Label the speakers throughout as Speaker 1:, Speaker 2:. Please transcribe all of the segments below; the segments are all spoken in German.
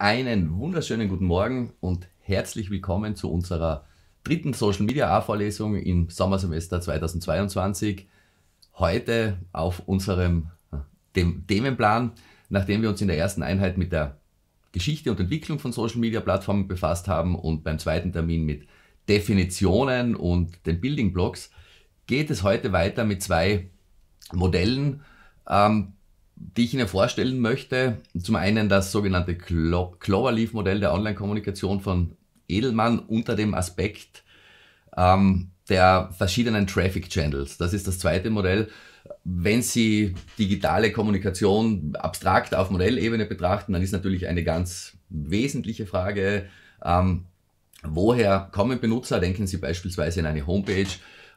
Speaker 1: Einen wunderschönen guten Morgen und herzlich willkommen zu unserer dritten Social Media A-Vorlesung im Sommersemester 2022. Heute auf unserem äh, dem Themenplan, nachdem wir uns in der ersten Einheit mit der Geschichte und Entwicklung von Social Media Plattformen befasst haben und beim zweiten Termin mit Definitionen und den Building Blocks, geht es heute weiter mit zwei Modellen, ähm, die ich Ihnen vorstellen möchte. Zum einen das sogenannte Clo Cloverleaf-Modell der Online-Kommunikation von Edelmann unter dem Aspekt ähm, der verschiedenen Traffic-Channels. Das ist das zweite Modell. Wenn Sie digitale Kommunikation abstrakt auf Modellebene betrachten, dann ist natürlich eine ganz wesentliche Frage, ähm, woher kommen Benutzer? Denken Sie beispielsweise in eine Homepage.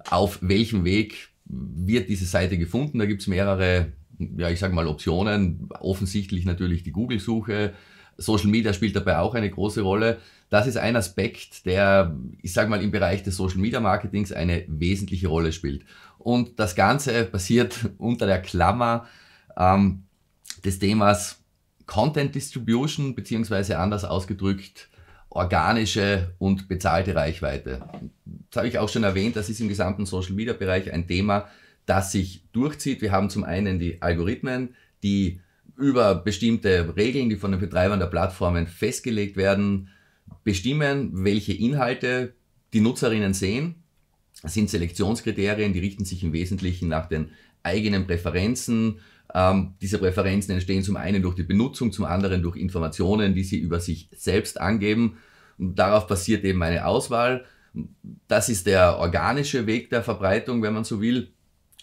Speaker 1: Auf welchem Weg wird diese Seite gefunden? Da gibt es mehrere ja, ich sage mal, Optionen, offensichtlich natürlich die Google-Suche. Social Media spielt dabei auch eine große Rolle. Das ist ein Aspekt, der, ich sage mal, im Bereich des Social Media Marketings eine wesentliche Rolle spielt. Und das Ganze passiert unter der Klammer ähm, des Themas Content Distribution, beziehungsweise anders ausgedrückt, organische und bezahlte Reichweite. Das habe ich auch schon erwähnt, das ist im gesamten Social Media Bereich ein Thema, das sich durchzieht. Wir haben zum einen die Algorithmen, die über bestimmte Regeln, die von den Betreibern der Plattformen festgelegt werden, bestimmen, welche Inhalte die Nutzerinnen sehen. Das sind Selektionskriterien, die richten sich im Wesentlichen nach den eigenen Präferenzen. Ähm, diese Präferenzen entstehen zum einen durch die Benutzung, zum anderen durch Informationen, die sie über sich selbst angeben. Und darauf basiert eben eine Auswahl. Das ist der organische Weg der Verbreitung, wenn man so will.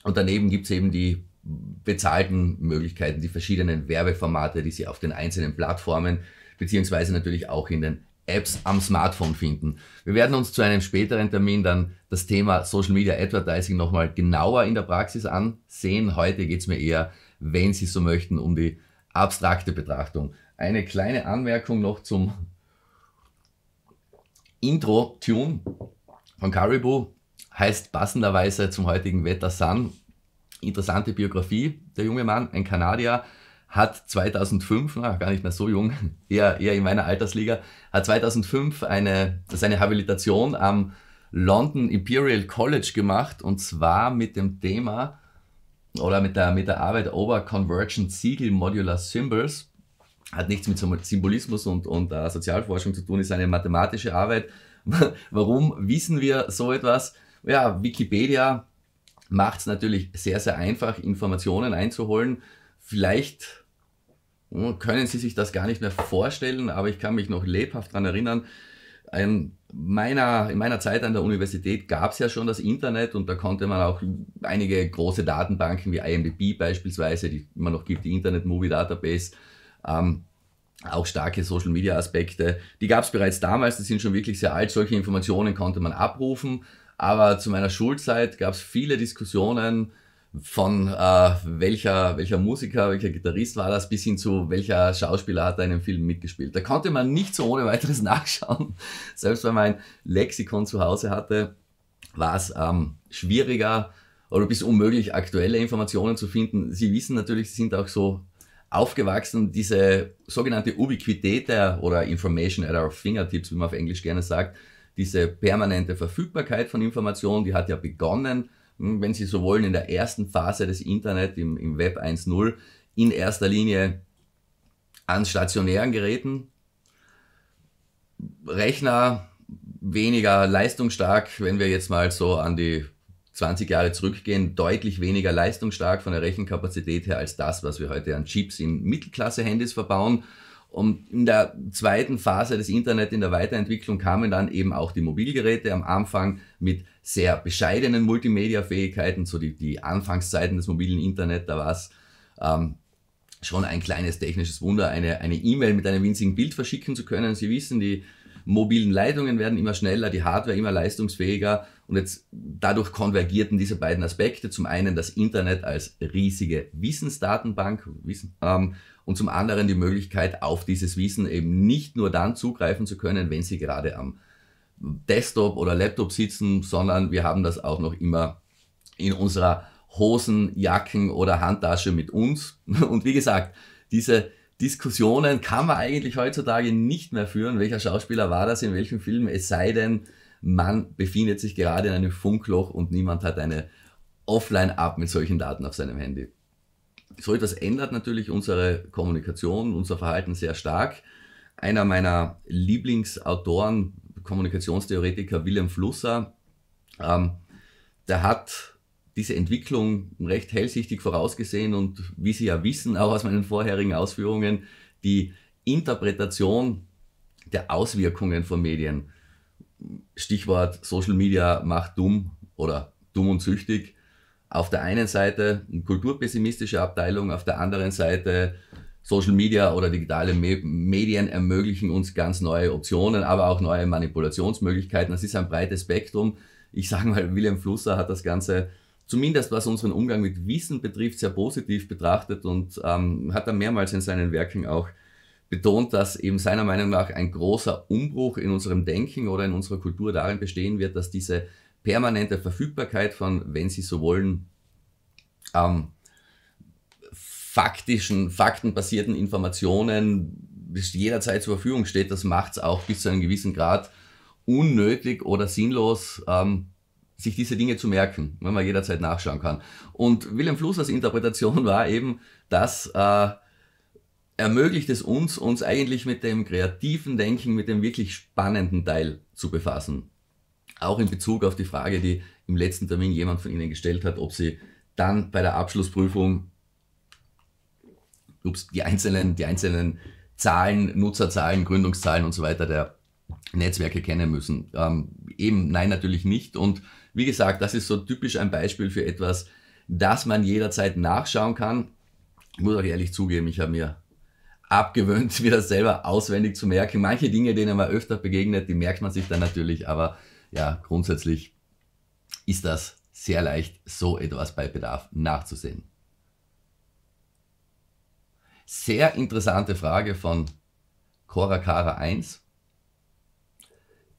Speaker 1: Und daneben gibt es eben die bezahlten Möglichkeiten, die verschiedenen Werbeformate, die Sie auf den einzelnen Plattformen beziehungsweise natürlich auch in den Apps am Smartphone finden. Wir werden uns zu einem späteren Termin dann das Thema Social Media Advertising nochmal genauer in der Praxis ansehen. Heute geht es mir eher, wenn Sie so möchten, um die abstrakte Betrachtung. Eine kleine Anmerkung noch zum Intro-Tune von Caribou heißt passenderweise zum heutigen Wetter Sun. Interessante Biografie. Der junge Mann, ein Kanadier, hat 2005, na, gar nicht mehr so jung, eher, eher in meiner Altersliga, hat 2005 eine, seine Habilitation am London Imperial College gemacht und zwar mit dem Thema oder mit der, mit der Arbeit Over Convergent Siegel Modular Symbols. Hat nichts mit Symbolismus und, und uh, Sozialforschung zu tun, ist eine mathematische Arbeit. Warum wissen wir so etwas? Ja, Wikipedia macht es natürlich sehr, sehr einfach, Informationen einzuholen. Vielleicht hm, können Sie sich das gar nicht mehr vorstellen, aber ich kann mich noch lebhaft daran erinnern, in meiner, in meiner Zeit an der Universität gab es ja schon das Internet und da konnte man auch einige große Datenbanken wie IMDb beispielsweise, die immer noch gibt, die Internet Movie Database, ähm, auch starke Social-Media-Aspekte. Die gab es bereits damals, die sind schon wirklich sehr alt. Solche Informationen konnte man abrufen, aber zu meiner Schulzeit gab es viele Diskussionen von äh, welcher, welcher Musiker, welcher Gitarrist war das, bis hin zu welcher Schauspieler hat da in dem Film mitgespielt. Da konnte man nicht so ohne weiteres nachschauen. Selbst wenn man ein Lexikon zu Hause hatte, war es ähm, schwieriger oder bis unmöglich, aktuelle Informationen zu finden. Sie wissen natürlich, Sie sind auch so aufgewachsen, diese sogenannte Ubiquität der, oder Information at our fingertips, wie man auf Englisch gerne sagt, diese permanente Verfügbarkeit von Informationen, die hat ja begonnen, hm, wenn Sie so wollen, in der ersten Phase des Internet, im, im Web 1.0, in erster Linie an stationären Geräten. Rechner weniger leistungsstark, wenn wir jetzt mal so an die 20 Jahre zurückgehen, deutlich weniger leistungsstark von der Rechenkapazität her als das, was wir heute an Chips in Mittelklasse-Handys verbauen. Und in der zweiten Phase des Internet, in der Weiterentwicklung, kamen dann eben auch die Mobilgeräte am Anfang mit sehr bescheidenen Multimedia-Fähigkeiten, so die, die Anfangszeiten des mobilen Internet, da war es ähm, schon ein kleines technisches Wunder, eine E-Mail e mit einem winzigen Bild verschicken zu können. Sie wissen, die mobilen Leitungen werden immer schneller, die Hardware immer leistungsfähiger und jetzt dadurch konvergierten diese beiden Aspekte. Zum einen das Internet als riesige Wissensdatenbank Wissen, ähm, und zum anderen die Möglichkeit, auf dieses Wissen eben nicht nur dann zugreifen zu können, wenn Sie gerade am Desktop oder Laptop sitzen, sondern wir haben das auch noch immer in unserer Hosen, Jacken oder Handtasche mit uns. Und wie gesagt, diese Diskussionen kann man eigentlich heutzutage nicht mehr führen, welcher Schauspieler war das in welchem Film, es sei denn, man befindet sich gerade in einem Funkloch und niemand hat eine Offline-App mit solchen Daten auf seinem Handy. So etwas ändert natürlich unsere Kommunikation, unser Verhalten sehr stark. Einer meiner Lieblingsautoren, Kommunikationstheoretiker William Flusser, ähm, der hat diese Entwicklung recht hellsichtig vorausgesehen und wie Sie ja wissen, auch aus meinen vorherigen Ausführungen, die Interpretation der Auswirkungen von Medien. Stichwort Social Media macht dumm oder dumm und süchtig. Auf der einen Seite eine kulturpessimistische Abteilung, auf der anderen Seite Social Media oder digitale Me Medien ermöglichen uns ganz neue Optionen, aber auch neue Manipulationsmöglichkeiten. Das ist ein breites Spektrum. Ich sage mal, William Flusser hat das Ganze zumindest was unseren Umgang mit Wissen betrifft, sehr positiv betrachtet und ähm, hat er mehrmals in seinen Werken auch betont, dass eben seiner Meinung nach ein großer Umbruch in unserem Denken oder in unserer Kultur darin bestehen wird, dass diese permanente Verfügbarkeit von, wenn Sie so wollen, ähm, faktischen, faktenbasierten Informationen jederzeit zur Verfügung steht, das macht es auch bis zu einem gewissen Grad unnötig oder sinnlos, ähm, sich diese Dinge zu merken, wenn man jederzeit nachschauen kann. Und Wilhelm Flusslers Interpretation war eben, dass äh, ermöglicht es uns, uns eigentlich mit dem kreativen Denken, mit dem wirklich spannenden Teil zu befassen. Auch in Bezug auf die Frage, die im letzten Termin jemand von Ihnen gestellt hat, ob Sie dann bei der Abschlussprüfung ups, die einzelnen, die einzelnen Zahlen, Nutzerzahlen, Gründungszahlen und so weiter der Netzwerke kennen müssen. Ähm, eben, nein, natürlich nicht. Und wie gesagt, das ist so typisch ein Beispiel für etwas, das man jederzeit nachschauen kann. Ich muss auch ehrlich zugeben, ich habe mir abgewöhnt, mir das selber auswendig zu merken. Manche Dinge, denen man öfter begegnet, die merkt man sich dann natürlich, aber ja, grundsätzlich ist das sehr leicht, so etwas bei Bedarf nachzusehen. Sehr interessante Frage von Cora Cara 1.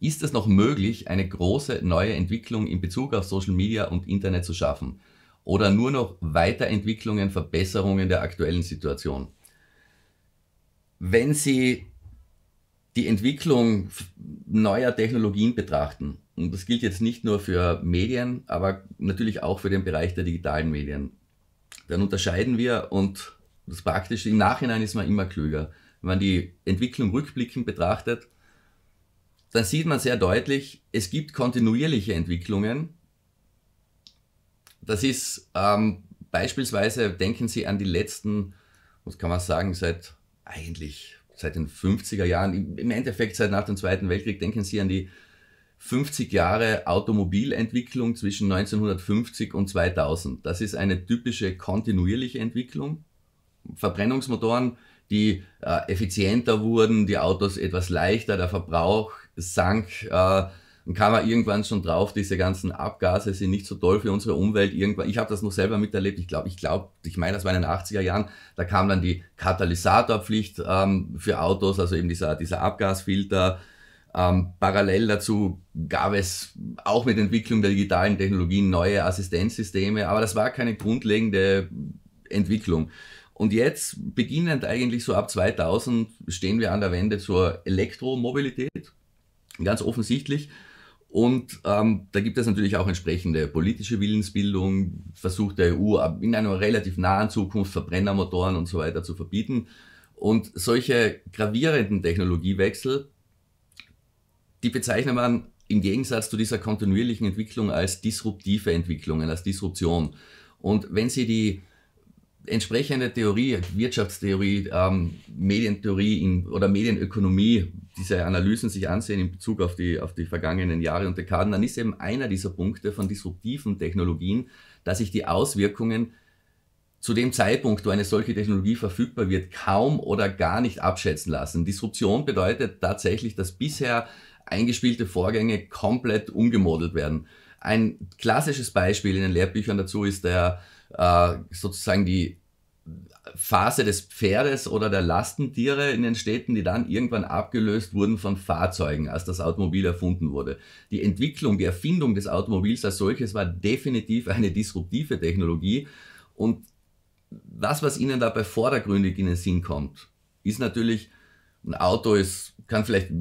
Speaker 1: Ist es noch möglich, eine große neue Entwicklung in Bezug auf Social Media und Internet zu schaffen? Oder nur noch Weiterentwicklungen, Verbesserungen der aktuellen Situation? Wenn Sie die Entwicklung neuer Technologien betrachten, und das gilt jetzt nicht nur für Medien, aber natürlich auch für den Bereich der digitalen Medien, dann unterscheiden wir und das Praktische im Nachhinein ist man immer klüger. Wenn man die Entwicklung rückblickend betrachtet, dann sieht man sehr deutlich, es gibt kontinuierliche Entwicklungen. Das ist ähm, beispielsweise, denken Sie an die letzten, was kann man sagen, seit eigentlich seit den 50er Jahren, im Endeffekt seit nach dem Zweiten Weltkrieg, denken Sie an die 50 Jahre Automobilentwicklung zwischen 1950 und 2000. Das ist eine typische kontinuierliche Entwicklung. Verbrennungsmotoren die äh, effizienter wurden, die Autos etwas leichter, der Verbrauch sank. Äh, und kam man irgendwann schon drauf, diese ganzen Abgase sind nicht so toll für unsere Umwelt. Irgendwann, ich habe das noch selber miterlebt. Ich glaube, ich glaube, ich meine, das war in den 80er Jahren. Da kam dann die Katalysatorpflicht ähm, für Autos, also eben dieser, dieser Abgasfilter. Ähm, parallel dazu gab es auch mit Entwicklung der digitalen Technologien neue Assistenzsysteme, aber das war keine grundlegende Entwicklung. Und jetzt, beginnend eigentlich so ab 2000, stehen wir an der Wende zur Elektromobilität, ganz offensichtlich. Und ähm, da gibt es natürlich auch entsprechende politische Willensbildung, versucht der EU in einer relativ nahen Zukunft Verbrennermotoren und so weiter zu verbieten. Und solche gravierenden Technologiewechsel, die bezeichnet man im Gegensatz zu dieser kontinuierlichen Entwicklung als disruptive Entwicklungen, als Disruption. Und wenn Sie die entsprechende Theorie, Wirtschaftstheorie, ähm, Medientheorie in, oder Medienökonomie, diese Analysen sich ansehen in Bezug auf die, auf die vergangenen Jahre und Dekaden, dann ist eben einer dieser Punkte von disruptiven Technologien, dass sich die Auswirkungen zu dem Zeitpunkt, wo eine solche Technologie verfügbar wird, kaum oder gar nicht abschätzen lassen. Disruption bedeutet tatsächlich, dass bisher eingespielte Vorgänge komplett umgemodelt werden. Ein klassisches Beispiel in den Lehrbüchern dazu ist der äh, sozusagen die Phase des Pferdes oder der Lastentiere in den Städten, die dann irgendwann abgelöst wurden von Fahrzeugen, als das Automobil erfunden wurde. Die Entwicklung, die Erfindung des Automobils als solches war definitiv eine disruptive Technologie und das, was Ihnen dabei vordergründig in den Sinn kommt, ist natürlich, ein Auto ist, kann vielleicht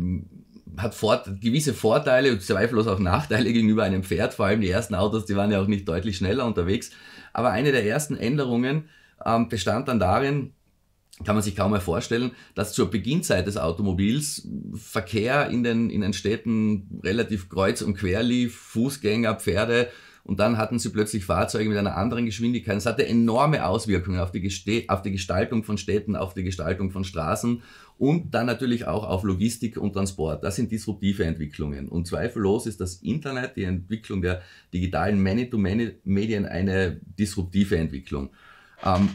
Speaker 1: hat Vor gewisse Vorteile und zweifellos auch Nachteile gegenüber einem Pferd. Vor allem die ersten Autos, die waren ja auch nicht deutlich schneller unterwegs. Aber eine der ersten Änderungen ähm, bestand dann darin, kann man sich kaum mehr vorstellen, dass zur Beginnzeit des Automobils Verkehr in den, in den Städten relativ kreuz und quer lief, Fußgänger, Pferde, und dann hatten sie plötzlich Fahrzeuge mit einer anderen Geschwindigkeit. Es hatte enorme Auswirkungen auf die, auf die, Gestaltung von Städten, auf die Gestaltung von Straßen und dann natürlich auch auf Logistik und Transport. Das sind disruptive Entwicklungen. Und zweifellos ist das Internet, die Entwicklung der digitalen Many-to-Many-Medien eine disruptive Entwicklung. Ähm,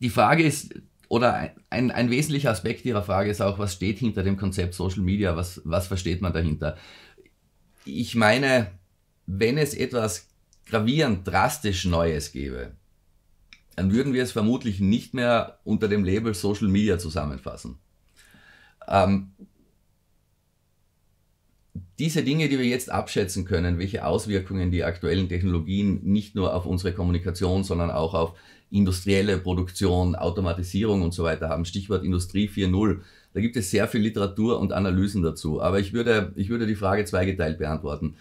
Speaker 1: die Frage ist, oder ein, ein wesentlicher Aspekt Ihrer Frage ist auch, was steht hinter dem Konzept Social Media, was, was versteht man dahinter? Ich meine, wenn es etwas gravierend drastisch Neues gäbe, dann würden wir es vermutlich nicht mehr unter dem Label Social Media zusammenfassen. Ähm, diese Dinge, die wir jetzt abschätzen können, welche Auswirkungen die aktuellen Technologien nicht nur auf unsere Kommunikation, sondern auch auf industrielle Produktion, Automatisierung und so weiter haben, Stichwort Industrie 4.0, da gibt es sehr viel Literatur und Analysen dazu. Aber ich würde, ich würde die Frage zweigeteilt beantworten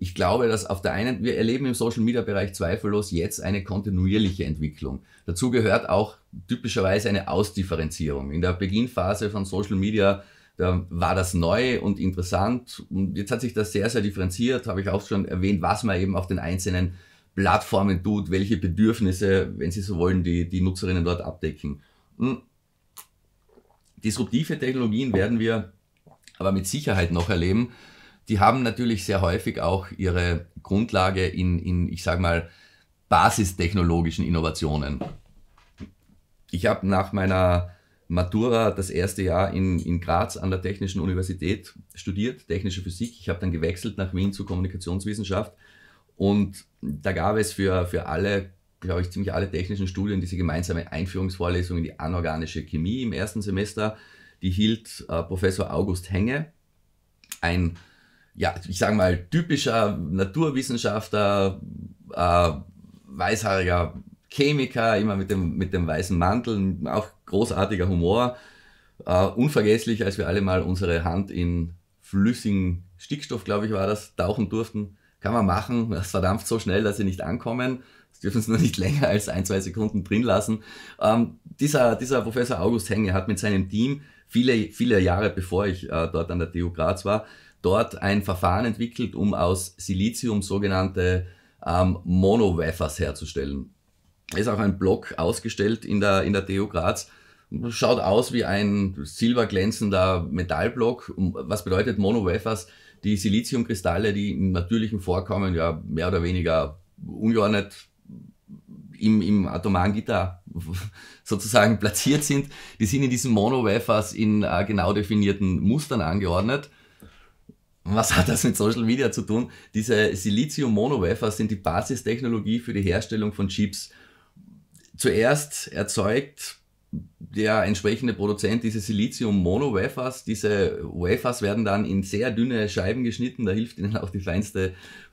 Speaker 1: ich glaube, dass auf der einen, wir erleben im Social Media Bereich zweifellos jetzt eine kontinuierliche Entwicklung. Dazu gehört auch typischerweise eine Ausdifferenzierung. In der Beginnphase von Social Media da war das neu und interessant. Und jetzt hat sich das sehr, sehr differenziert, habe ich auch schon erwähnt, was man eben auf den einzelnen Plattformen tut, welche Bedürfnisse, wenn Sie so wollen, die, die Nutzerinnen dort abdecken. Hm. Disruptive Technologien werden wir aber mit Sicherheit noch erleben die haben natürlich sehr häufig auch ihre Grundlage in, in ich sage mal, basistechnologischen Innovationen. Ich habe nach meiner Matura das erste Jahr in, in Graz an der Technischen Universität studiert, technische Physik. Ich habe dann gewechselt nach Wien zur Kommunikationswissenschaft und da gab es für, für alle, glaube ich, ziemlich alle technischen Studien diese gemeinsame Einführungsvorlesung in die anorganische Chemie im ersten Semester. Die hielt äh, Professor August Henge, ein ja, ich sage mal, typischer Naturwissenschaftler, äh, weißhaariger Chemiker, immer mit dem, mit dem weißen Mantel, auch großartiger Humor. Äh, unvergesslich, als wir alle mal unsere Hand in flüssigen Stickstoff, glaube ich, war das, tauchen durften. Kann man machen, das verdampft so schnell, dass sie nicht ankommen. Sie dürfen sie nur nicht länger als ein, zwei Sekunden drin lassen. Ähm, dieser, dieser Professor August Henge hat mit seinem Team viele, viele Jahre bevor ich äh, dort an der TU Graz war, dort ein Verfahren entwickelt, um aus Silizium sogenannte ähm, Monowafers herzustellen. Ist auch ein Block ausgestellt in der, in der TU Graz. Schaut aus wie ein silberglänzender Metallblock. Was bedeutet Monowafers? Die Siliziumkristalle, die im natürlichen Vorkommen ja mehr oder weniger ungeordnet im, im atomaren Gitter sozusagen platziert sind, die sind in diesen Monowafers in äh, genau definierten Mustern angeordnet was hat das mit Social Media zu tun? Diese Silizium-Mono-Wafer sind die Basistechnologie für die Herstellung von Chips. Zuerst erzeugt der entsprechende Produzent diese Silizium-Mono-Wafers. Diese Wafers werden dann in sehr dünne Scheiben geschnitten. Da hilft ihnen auch die feinste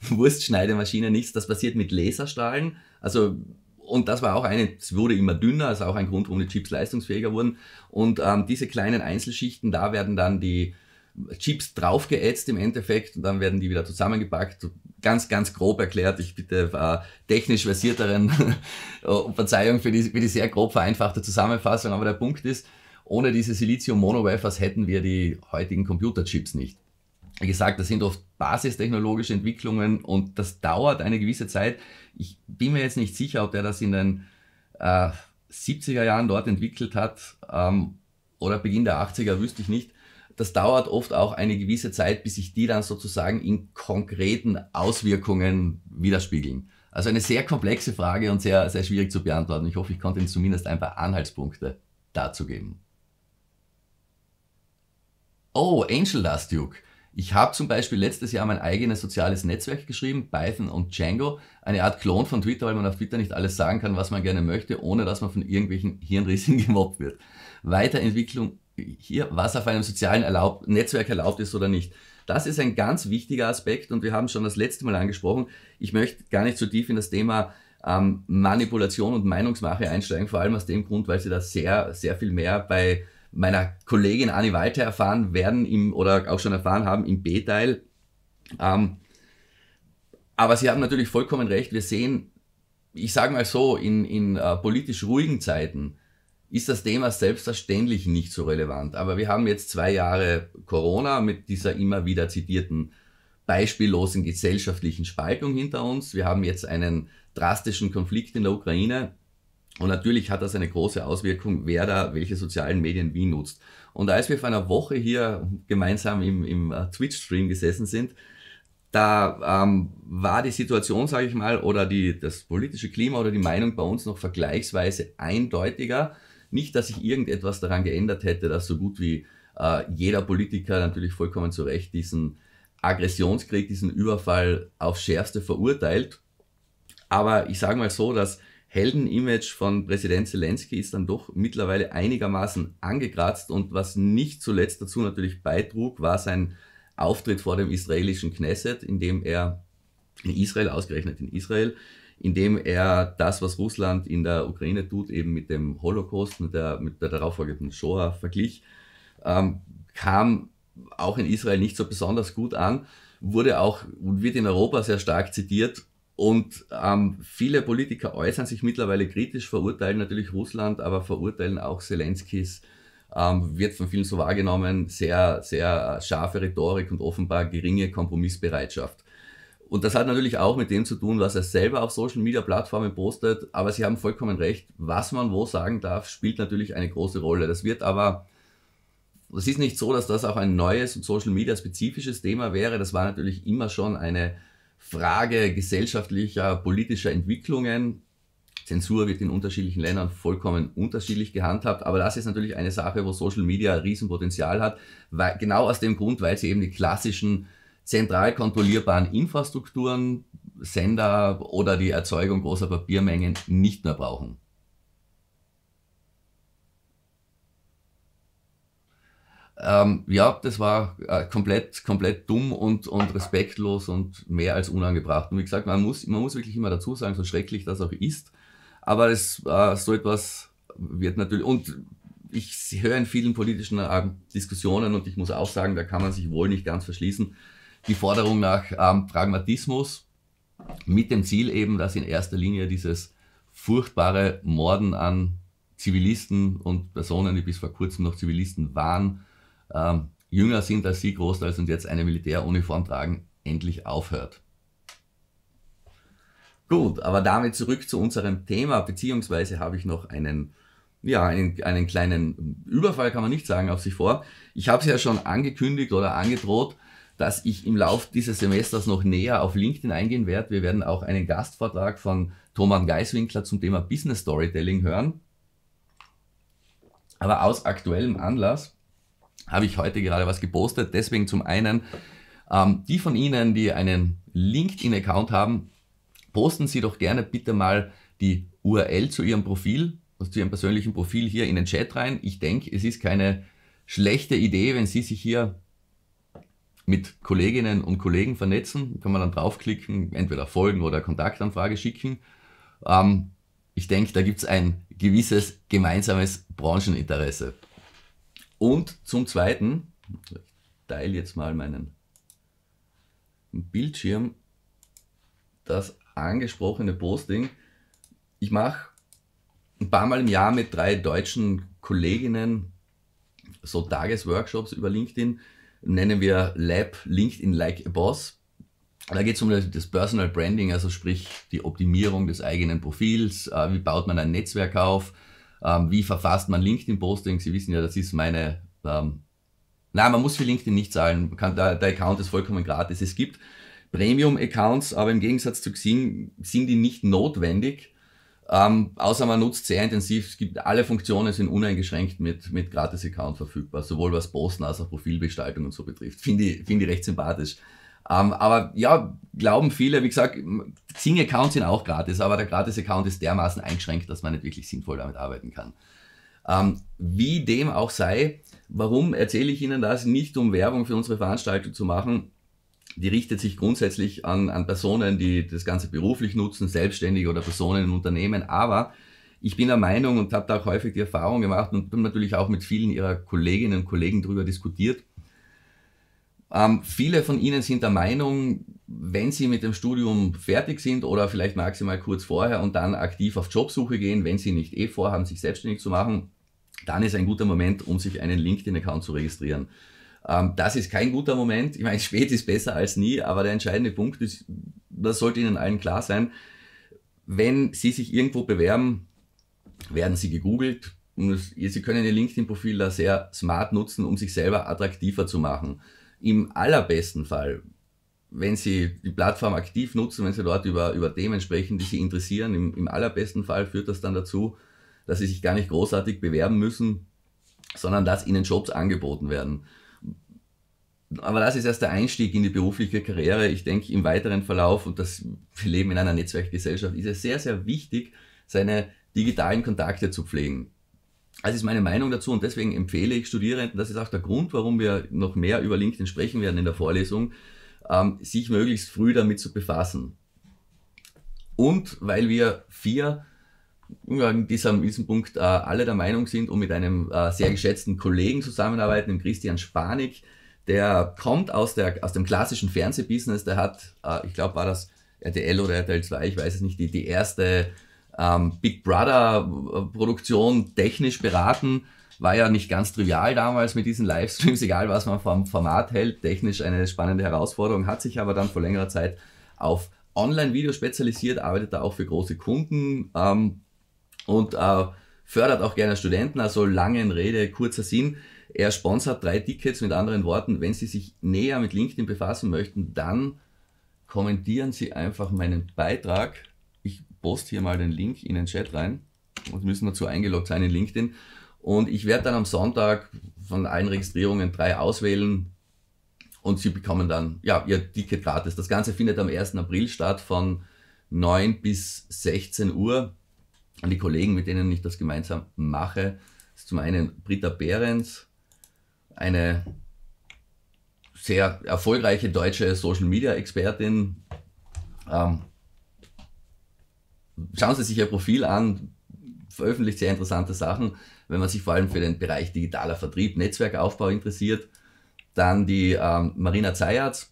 Speaker 1: Wurstschneidemaschine nichts. Das passiert mit Laserstrahlen. Also, und das war auch eine, es wurde immer dünner, ist also auch ein Grund, warum die Chips leistungsfähiger wurden. Und ähm, diese kleinen Einzelschichten, da werden dann die Chips draufgeätzt im Endeffekt und dann werden die wieder zusammengepackt. Ganz, ganz grob erklärt. Ich bitte äh, technisch versierteren oh, Verzeihung für die, für die sehr grob vereinfachte Zusammenfassung. Aber der Punkt ist, ohne diese Silizium-Mono-Wafers hätten wir die heutigen Computerchips nicht. Wie gesagt, das sind oft basistechnologische Entwicklungen und das dauert eine gewisse Zeit. Ich bin mir jetzt nicht sicher, ob der das in den äh, 70er Jahren dort entwickelt hat ähm, oder Beginn der 80er, wüsste ich nicht das dauert oft auch eine gewisse Zeit, bis sich die dann sozusagen in konkreten Auswirkungen widerspiegeln. Also eine sehr komplexe Frage und sehr, sehr schwierig zu beantworten. Ich hoffe, ich konnte Ihnen zumindest ein paar Anhaltspunkte dazu geben. Oh, Angel Last Duke. Ich habe zum Beispiel letztes Jahr mein eigenes soziales Netzwerk geschrieben, Python und Django, eine Art Klon von Twitter, weil man auf Twitter nicht alles sagen kann, was man gerne möchte, ohne dass man von irgendwelchen Hirnrissen gemobbt wird. Weiterentwicklung hier, was auf einem sozialen erlaubt, Netzwerk erlaubt ist oder nicht. Das ist ein ganz wichtiger Aspekt und wir haben schon das letzte Mal angesprochen. Ich möchte gar nicht so tief in das Thema ähm, Manipulation und Meinungsmache einsteigen, vor allem aus dem Grund, weil Sie da sehr, sehr viel mehr bei meiner Kollegin Anni Walter erfahren werden im, oder auch schon erfahren haben im B-Teil. Ähm, aber Sie haben natürlich vollkommen recht. Wir sehen, ich sage mal so, in, in äh, politisch ruhigen Zeiten, ist das Thema selbstverständlich nicht so relevant. Aber wir haben jetzt zwei Jahre Corona mit dieser immer wieder zitierten beispiellosen gesellschaftlichen Spaltung hinter uns. Wir haben jetzt einen drastischen Konflikt in der Ukraine. Und natürlich hat das eine große Auswirkung, wer da welche sozialen Medien wie nutzt. Und als wir vor einer Woche hier gemeinsam im, im äh, Twitch-Stream gesessen sind, da ähm, war die Situation, sage ich mal, oder die, das politische Klima oder die Meinung bei uns noch vergleichsweise eindeutiger. Nicht, dass sich irgendetwas daran geändert hätte, dass so gut wie äh, jeder Politiker natürlich vollkommen zu Recht diesen Aggressionskrieg, diesen Überfall aufs Schärfste verurteilt. Aber ich sage mal so, das Heldenimage von Präsident Zelensky ist dann doch mittlerweile einigermaßen angekratzt und was nicht zuletzt dazu natürlich beitrug, war sein Auftritt vor dem israelischen Knesset, in dem er in Israel, ausgerechnet in Israel, indem er das, was Russland in der Ukraine tut, eben mit dem Holocaust, mit der, mit der darauffolgenden Shoah verglich, ähm, kam auch in Israel nicht so besonders gut an, wurde auch und wird in Europa sehr stark zitiert. Und ähm, viele Politiker äußern sich mittlerweile kritisch, verurteilen natürlich Russland, aber verurteilen auch Zelenskis ähm, wird von vielen so wahrgenommen, sehr, sehr äh, scharfe Rhetorik und offenbar geringe Kompromissbereitschaft. Und das hat natürlich auch mit dem zu tun, was er selber auf Social Media Plattformen postet. Aber Sie haben vollkommen recht, was man wo sagen darf, spielt natürlich eine große Rolle. Das wird aber, es ist nicht so, dass das auch ein neues und Social Media spezifisches Thema wäre. Das war natürlich immer schon eine Frage gesellschaftlicher, politischer Entwicklungen. Zensur wird in unterschiedlichen Ländern vollkommen unterschiedlich gehandhabt, aber das ist natürlich eine Sache, wo Social Media Riesenpotenzial hat, weil, genau aus dem Grund, weil sie eben die klassischen zentral kontrollierbaren Infrastrukturen, Sender oder die Erzeugung großer Papiermengen nicht mehr brauchen. Ähm, ja, das war äh, komplett, komplett dumm und, und respektlos und mehr als unangebracht. Und wie gesagt, man muss, man muss wirklich immer dazu sagen, so schrecklich das auch ist, aber es, äh, so etwas wird natürlich, und ich höre in vielen politischen äh, Diskussionen, und ich muss auch sagen, da kann man sich wohl nicht ganz verschließen, die Forderung nach ähm, Pragmatismus mit dem Ziel eben, dass in erster Linie dieses furchtbare Morden an Zivilisten und Personen, die bis vor kurzem noch Zivilisten waren, ähm, jünger sind als sie großteils und jetzt eine Militäruniform tragen, endlich aufhört. Gut, aber damit zurück zu unserem Thema, beziehungsweise habe ich noch einen, ja, einen, einen kleinen Überfall, kann man nicht sagen, auf sich vor. Ich habe es ja schon angekündigt oder angedroht, dass ich im Lauf dieses Semesters noch näher auf LinkedIn eingehen werde. Wir werden auch einen Gastvortrag von Thomas Geiswinkler zum Thema Business Storytelling hören. Aber aus aktuellem Anlass habe ich heute gerade was gepostet. Deswegen zum einen, ähm, die von Ihnen, die einen LinkedIn-Account haben, posten Sie doch gerne bitte mal die URL zu Ihrem Profil, also zu Ihrem persönlichen Profil hier in den Chat rein. Ich denke, es ist keine schlechte Idee, wenn Sie sich hier mit Kolleginnen und Kollegen vernetzen. Kann man dann draufklicken, entweder folgen oder Kontaktanfrage schicken. Ähm, ich denke, da gibt es ein gewisses gemeinsames Brancheninteresse. Und zum Zweiten, ich teile jetzt mal meinen Bildschirm, das angesprochene Posting. Ich mache ein paar Mal im Jahr mit drei deutschen Kolleginnen so Tagesworkshops über LinkedIn nennen wir Lab LinkedIn Like a Boss. Da geht es um das Personal Branding, also sprich die Optimierung des eigenen Profils, äh, wie baut man ein Netzwerk auf, ähm, wie verfasst man LinkedIn-Postings. Sie wissen ja, das ist meine... Ähm, nein, man muss für LinkedIn nicht zahlen, kann, der, der Account ist vollkommen gratis. Es gibt Premium-Accounts, aber im Gegensatz zu Xing sind die nicht notwendig. Ähm, außer man nutzt sehr intensiv, es gibt alle Funktionen sind uneingeschränkt mit, mit Gratis-Account verfügbar, sowohl was Posten als auch Profilgestaltung und so betrifft. Finde ich, find ich recht sympathisch. Ähm, aber ja, glauben viele, wie gesagt, sing accounts sind auch gratis, aber der Gratis-Account ist dermaßen eingeschränkt, dass man nicht wirklich sinnvoll damit arbeiten kann. Ähm, wie dem auch sei, warum erzähle ich Ihnen das? Nicht um Werbung für unsere Veranstaltung zu machen, die richtet sich grundsätzlich an, an Personen, die das Ganze beruflich nutzen, selbstständig oder Personen im Unternehmen. Aber ich bin der Meinung und habe da auch häufig die Erfahrung gemacht und bin natürlich auch mit vielen ihrer Kolleginnen und Kollegen darüber diskutiert. Ähm, viele von ihnen sind der Meinung, wenn sie mit dem Studium fertig sind oder vielleicht maximal kurz vorher und dann aktiv auf Jobsuche gehen, wenn sie nicht eh vorhaben, sich selbstständig zu machen, dann ist ein guter Moment, um sich einen LinkedIn-Account zu registrieren. Ähm, das ist kein guter Moment. Ich meine, spät ist besser als nie, aber der entscheidende Punkt ist, das sollte Ihnen allen klar sein, wenn Sie sich irgendwo bewerben, werden Sie gegoogelt. Und Sie können Ihr LinkedIn-Profil da sehr smart nutzen, um sich selber attraktiver zu machen. Im allerbesten Fall wenn Sie die Plattform aktiv nutzen, wenn Sie dort über, über Themen sprechen, die Sie interessieren, im, im, allerbesten Fall führt das dann dazu, dass Sie sich gar nicht großartig bewerben müssen, sondern dass Ihnen Jobs angeboten werden aber das ist erst der Einstieg in die berufliche Karriere. Ich denke, im weiteren Verlauf, und das, wir leben in einer Netzwerkgesellschaft, ist es sehr, sehr wichtig, seine digitalen Kontakte zu pflegen. Das ist meine Meinung dazu und deswegen empfehle ich Studierenden, das ist auch der Grund, warum wir noch mehr über LinkedIn sprechen werden in der Vorlesung, ähm, sich möglichst früh damit zu befassen. Und weil wir vier ja, in diesem, diesem Punkt äh, alle der Meinung sind und mit einem äh, sehr geschätzten Kollegen zusammenarbeiten, dem Christian Spanik, der kommt aus, der, aus dem klassischen Fernsehbusiness, der hat, äh, ich glaube, war das RTL oder RTL 2, ich weiß es nicht, die, die erste ähm, Big Brother-Produktion äh, technisch beraten. War ja nicht ganz trivial damals mit diesen Livestreams, egal was man vom Format hält, technisch eine spannende Herausforderung, hat sich aber dann vor längerer Zeit auf Online-Video spezialisiert, arbeitet da auch für große Kunden ähm, und äh, fördert auch gerne Studenten, also lange in Rede, kurzer Sinn er sponsert drei Tickets, mit anderen Worten, wenn Sie sich näher mit LinkedIn befassen möchten, dann kommentieren Sie einfach meinen Beitrag. Ich poste hier mal den Link in den Chat rein und müssen dazu eingeloggt sein in LinkedIn. Und ich werde dann am Sonntag von allen Registrierungen drei auswählen und Sie bekommen dann ja, Ihr Ticket gratis. Das Ganze findet am 1. April statt von 9 bis 16 Uhr. An die Kollegen, mit denen ich das gemeinsam mache, ist zum einen Britta Behrens, eine sehr erfolgreiche deutsche Social-Media-Expertin. Ähm, schauen Sie sich ihr Profil an, veröffentlicht sehr interessante Sachen. Wenn man sich vor allem für den Bereich digitaler Vertrieb, Netzwerkaufbau interessiert, dann die ähm, Marina Zayatz.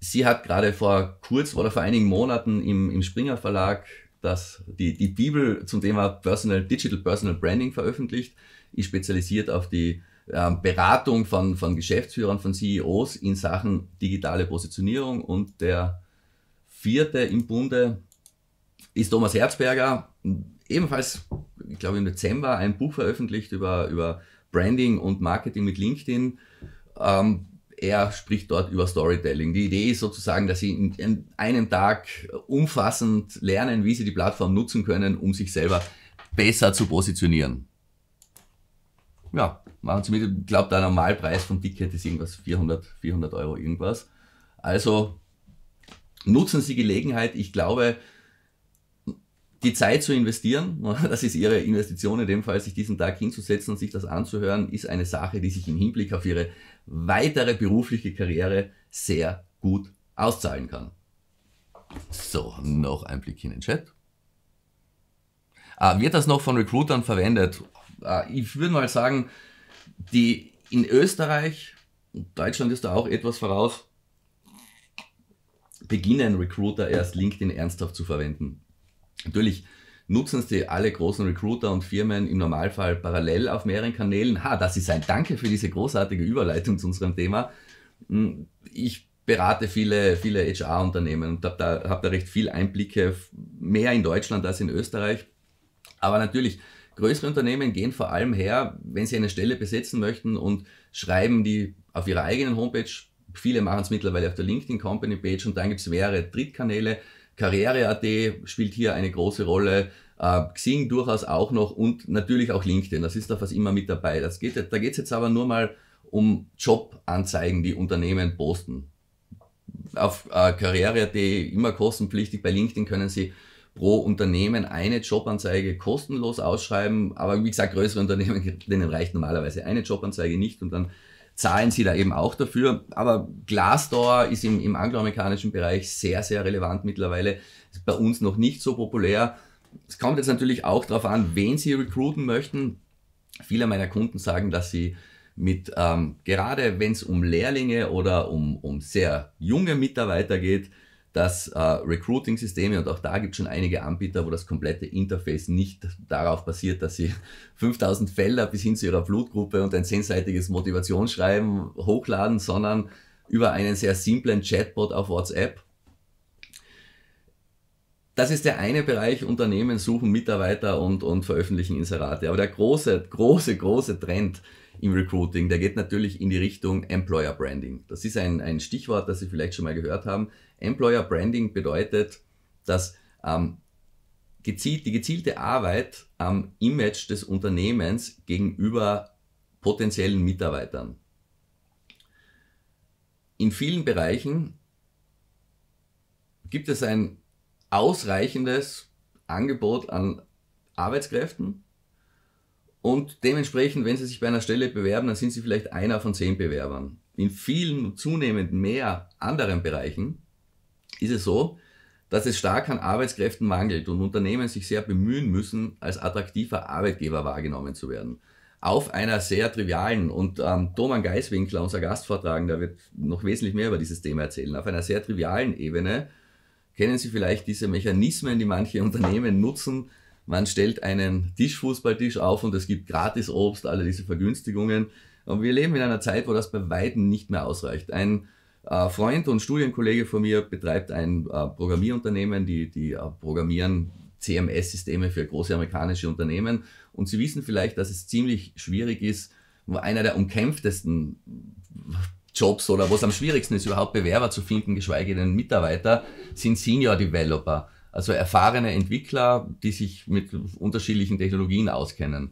Speaker 1: Sie hat gerade vor kurz oder vor einigen Monaten im, im Springer Verlag das, die, die Bibel zum Thema Personal, Digital Personal Branding veröffentlicht, ist spezialisiert auf die ähm, Beratung von, von Geschäftsführern, von CEOs in Sachen digitale Positionierung. Und der vierte im Bunde ist Thomas Herzberger, ebenfalls, ich glaube im Dezember, ein Buch veröffentlicht über, über Branding und Marketing mit LinkedIn. Ähm, er spricht dort über Storytelling. Die Idee ist sozusagen, dass sie in, in einem Tag umfassend lernen, wie sie die Plattform nutzen können, um sich selber besser zu positionieren. Ja, machen Sie mit. Ich glaube, der Normalpreis vom Ticket ist irgendwas 400, 400 Euro irgendwas. Also nutzen Sie Gelegenheit. Ich glaube, die Zeit zu investieren, das ist Ihre Investition in dem Fall, sich diesen Tag hinzusetzen und sich das anzuhören, ist eine Sache, die sich im Hinblick auf Ihre weitere berufliche Karriere sehr gut auszahlen kann. So, noch ein Blick in den Chat. Ah, wird das noch von Recruitern verwendet? Ah, ich würde mal sagen, die in Österreich, und Deutschland ist da auch etwas voraus, beginnen Recruiter erst LinkedIn ernsthaft zu verwenden. Natürlich nutzen sie alle großen Recruiter und Firmen im Normalfall parallel auf mehreren Kanälen. Ha, das ist ein Danke für diese großartige Überleitung zu unserem Thema. Hm, ich berate viele, viele HR-Unternehmen und habe da, hab da recht viel Einblicke, mehr in Deutschland als in Österreich. Aber natürlich, Größere Unternehmen gehen vor allem her, wenn sie eine Stelle besetzen möchten und schreiben die auf ihrer eigenen Homepage. Viele machen es mittlerweile auf der LinkedIn Company Page und dann gibt es mehrere Drittkanäle. Karriere.at spielt hier eine große Rolle. Äh, Xing durchaus auch noch und natürlich auch LinkedIn. Das ist da fast immer mit dabei. Das geht, da geht es jetzt aber nur mal um Jobanzeigen, die Unternehmen posten. Auf uh, Karriere.at immer kostenpflichtig. Bei LinkedIn können Sie pro Unternehmen eine Jobanzeige kostenlos ausschreiben. Aber wie gesagt, größere Unternehmen, denen reicht normalerweise eine Jobanzeige nicht und dann zahlen sie da eben auch dafür. Aber Glassdoor ist im, im angloamerikanischen Bereich sehr, sehr relevant mittlerweile. Ist bei uns noch nicht so populär. Es kommt jetzt natürlich auch darauf an, wen sie recruiten möchten. Viele meiner Kunden sagen, dass sie mit, ähm, gerade wenn es um Lehrlinge oder um, um sehr junge Mitarbeiter geht, dass äh, Recruiting-Systeme, und auch da gibt es schon einige Anbieter, wo das komplette Interface nicht darauf basiert, dass sie 5000 Felder bis hin zu ihrer Blutgruppe und ein zehnseitiges Motivationsschreiben hochladen, sondern über einen sehr simplen Chatbot auf WhatsApp. Das ist der eine Bereich, Unternehmen suchen Mitarbeiter und, und veröffentlichen Inserate. Aber der große, große, große Trend im Recruiting, der geht natürlich in die Richtung Employer Branding. Das ist ein, ein Stichwort, das Sie vielleicht schon mal gehört haben. Employer Branding bedeutet, dass ähm, gezielt, die gezielte Arbeit am Image des Unternehmens gegenüber potenziellen Mitarbeitern. In vielen Bereichen gibt es ein ausreichendes Angebot an Arbeitskräften und dementsprechend, wenn Sie sich bei einer Stelle bewerben, dann sind Sie vielleicht einer von zehn Bewerbern. In vielen zunehmend mehr anderen Bereichen ist es so, dass es stark an Arbeitskräften mangelt und Unternehmen sich sehr bemühen müssen, als attraktiver Arbeitgeber wahrgenommen zu werden. Auf einer sehr trivialen, und ähm, Thomann Geiswinkler, unser Gastvortragender, wird noch wesentlich mehr über dieses Thema erzählen, auf einer sehr trivialen Ebene kennen Sie vielleicht diese Mechanismen, die manche Unternehmen nutzen. Man stellt einen Tischfußballtisch auf und es gibt gratis Obst, alle diese Vergünstigungen. Und wir leben in einer Zeit, wo das bei Weitem nicht mehr ausreicht. Ein äh, Freund und Studienkollege von mir betreibt ein äh, Programmierunternehmen, die, die äh, programmieren CMS-Systeme für große amerikanische Unternehmen. Und Sie wissen vielleicht, dass es ziemlich schwierig ist, einer der umkämpftesten Jobs oder was am schwierigsten ist, überhaupt Bewerber zu finden, geschweige denn Mitarbeiter, sind Senior Developer. Also erfahrene Entwickler, die sich mit unterschiedlichen Technologien auskennen.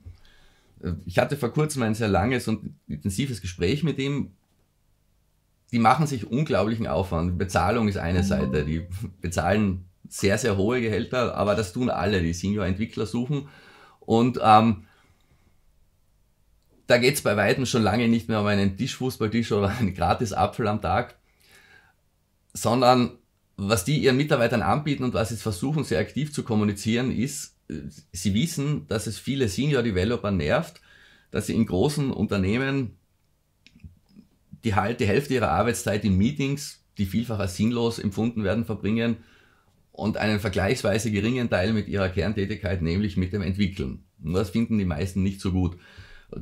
Speaker 1: Ich hatte vor kurzem ein sehr langes und intensives Gespräch mit ihm die machen sich unglaublichen Aufwand. Bezahlung ist eine mhm. Seite. Die bezahlen sehr, sehr hohe Gehälter, aber das tun alle, die Senior-Entwickler suchen. Und ähm, da geht es bei weitem schon lange nicht mehr um einen Tischfußballtisch oder einen gratis Apfel am Tag, sondern was die ihren Mitarbeitern anbieten und was sie versuchen, sehr aktiv zu kommunizieren, ist, äh, sie wissen, dass es viele Senior-Developer nervt, dass sie in großen Unternehmen die halt die Hälfte ihrer Arbeitszeit in Meetings, die vielfach als sinnlos empfunden werden, verbringen und einen vergleichsweise geringen Teil mit ihrer Kerntätigkeit, nämlich mit dem Entwickeln. Und das finden die meisten nicht so gut.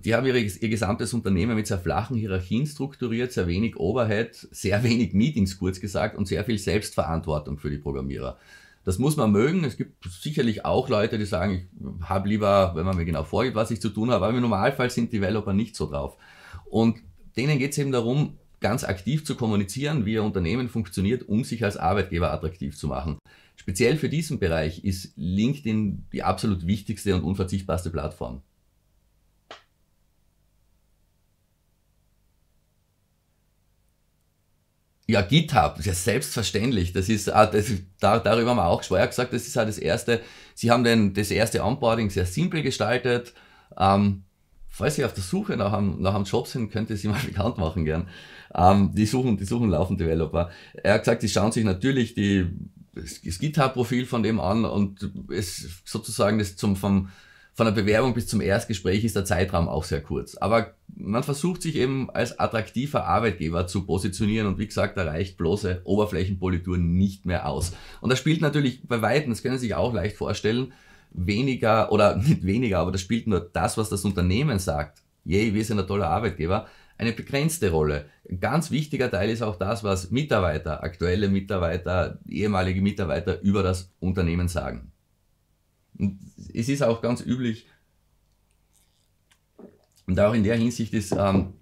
Speaker 1: Die haben ihr, ihr gesamtes Unternehmen mit sehr flachen Hierarchien strukturiert, sehr wenig Overhead, sehr wenig Meetings, kurz gesagt, und sehr viel Selbstverantwortung für die Programmierer. Das muss man mögen. Es gibt sicherlich auch Leute, die sagen, ich habe lieber, wenn man mir genau vorgibt, was ich zu tun habe, aber im Normalfall sind Developer nicht so drauf. Und denen geht es eben darum, ganz aktiv zu kommunizieren, wie ihr Unternehmen funktioniert, um sich als Arbeitgeber attraktiv zu machen. Speziell für diesen Bereich ist LinkedIn die absolut wichtigste und unverzichtbarste Plattform. Ja, GitHub, ja selbstverständlich. Das ist, ah, das, da, darüber haben wir auch schwer gesagt, das ist halt das erste. Sie haben den, das erste Onboarding sehr simpel gestaltet. Ähm, falls ihr auf der Suche nach einem, nach einem Job sind, könnt ihr sie mal bekannt machen gern. Ähm, die suchen, die suchen laufend Developer. Er hat gesagt, die schauen sich natürlich die, das, das GitHub-Profil von dem an und es sozusagen das zum, vom, von der Bewerbung bis zum Erstgespräch ist der Zeitraum auch sehr kurz. Aber man versucht sich eben als attraktiver Arbeitgeber zu positionieren und wie gesagt, da reicht bloße Oberflächenpolitur nicht mehr aus. Und das spielt natürlich bei Weitem, das können Sie sich auch leicht vorstellen, weniger oder nicht weniger, aber das spielt nur das, was das Unternehmen sagt. Yay, wir sind ein toller Arbeitgeber. Eine begrenzte Rolle. Ein ganz wichtiger Teil ist auch das, was Mitarbeiter, aktuelle Mitarbeiter, ehemalige Mitarbeiter über das Unternehmen sagen. Und es ist auch ganz üblich, und auch in der Hinsicht ist ähm,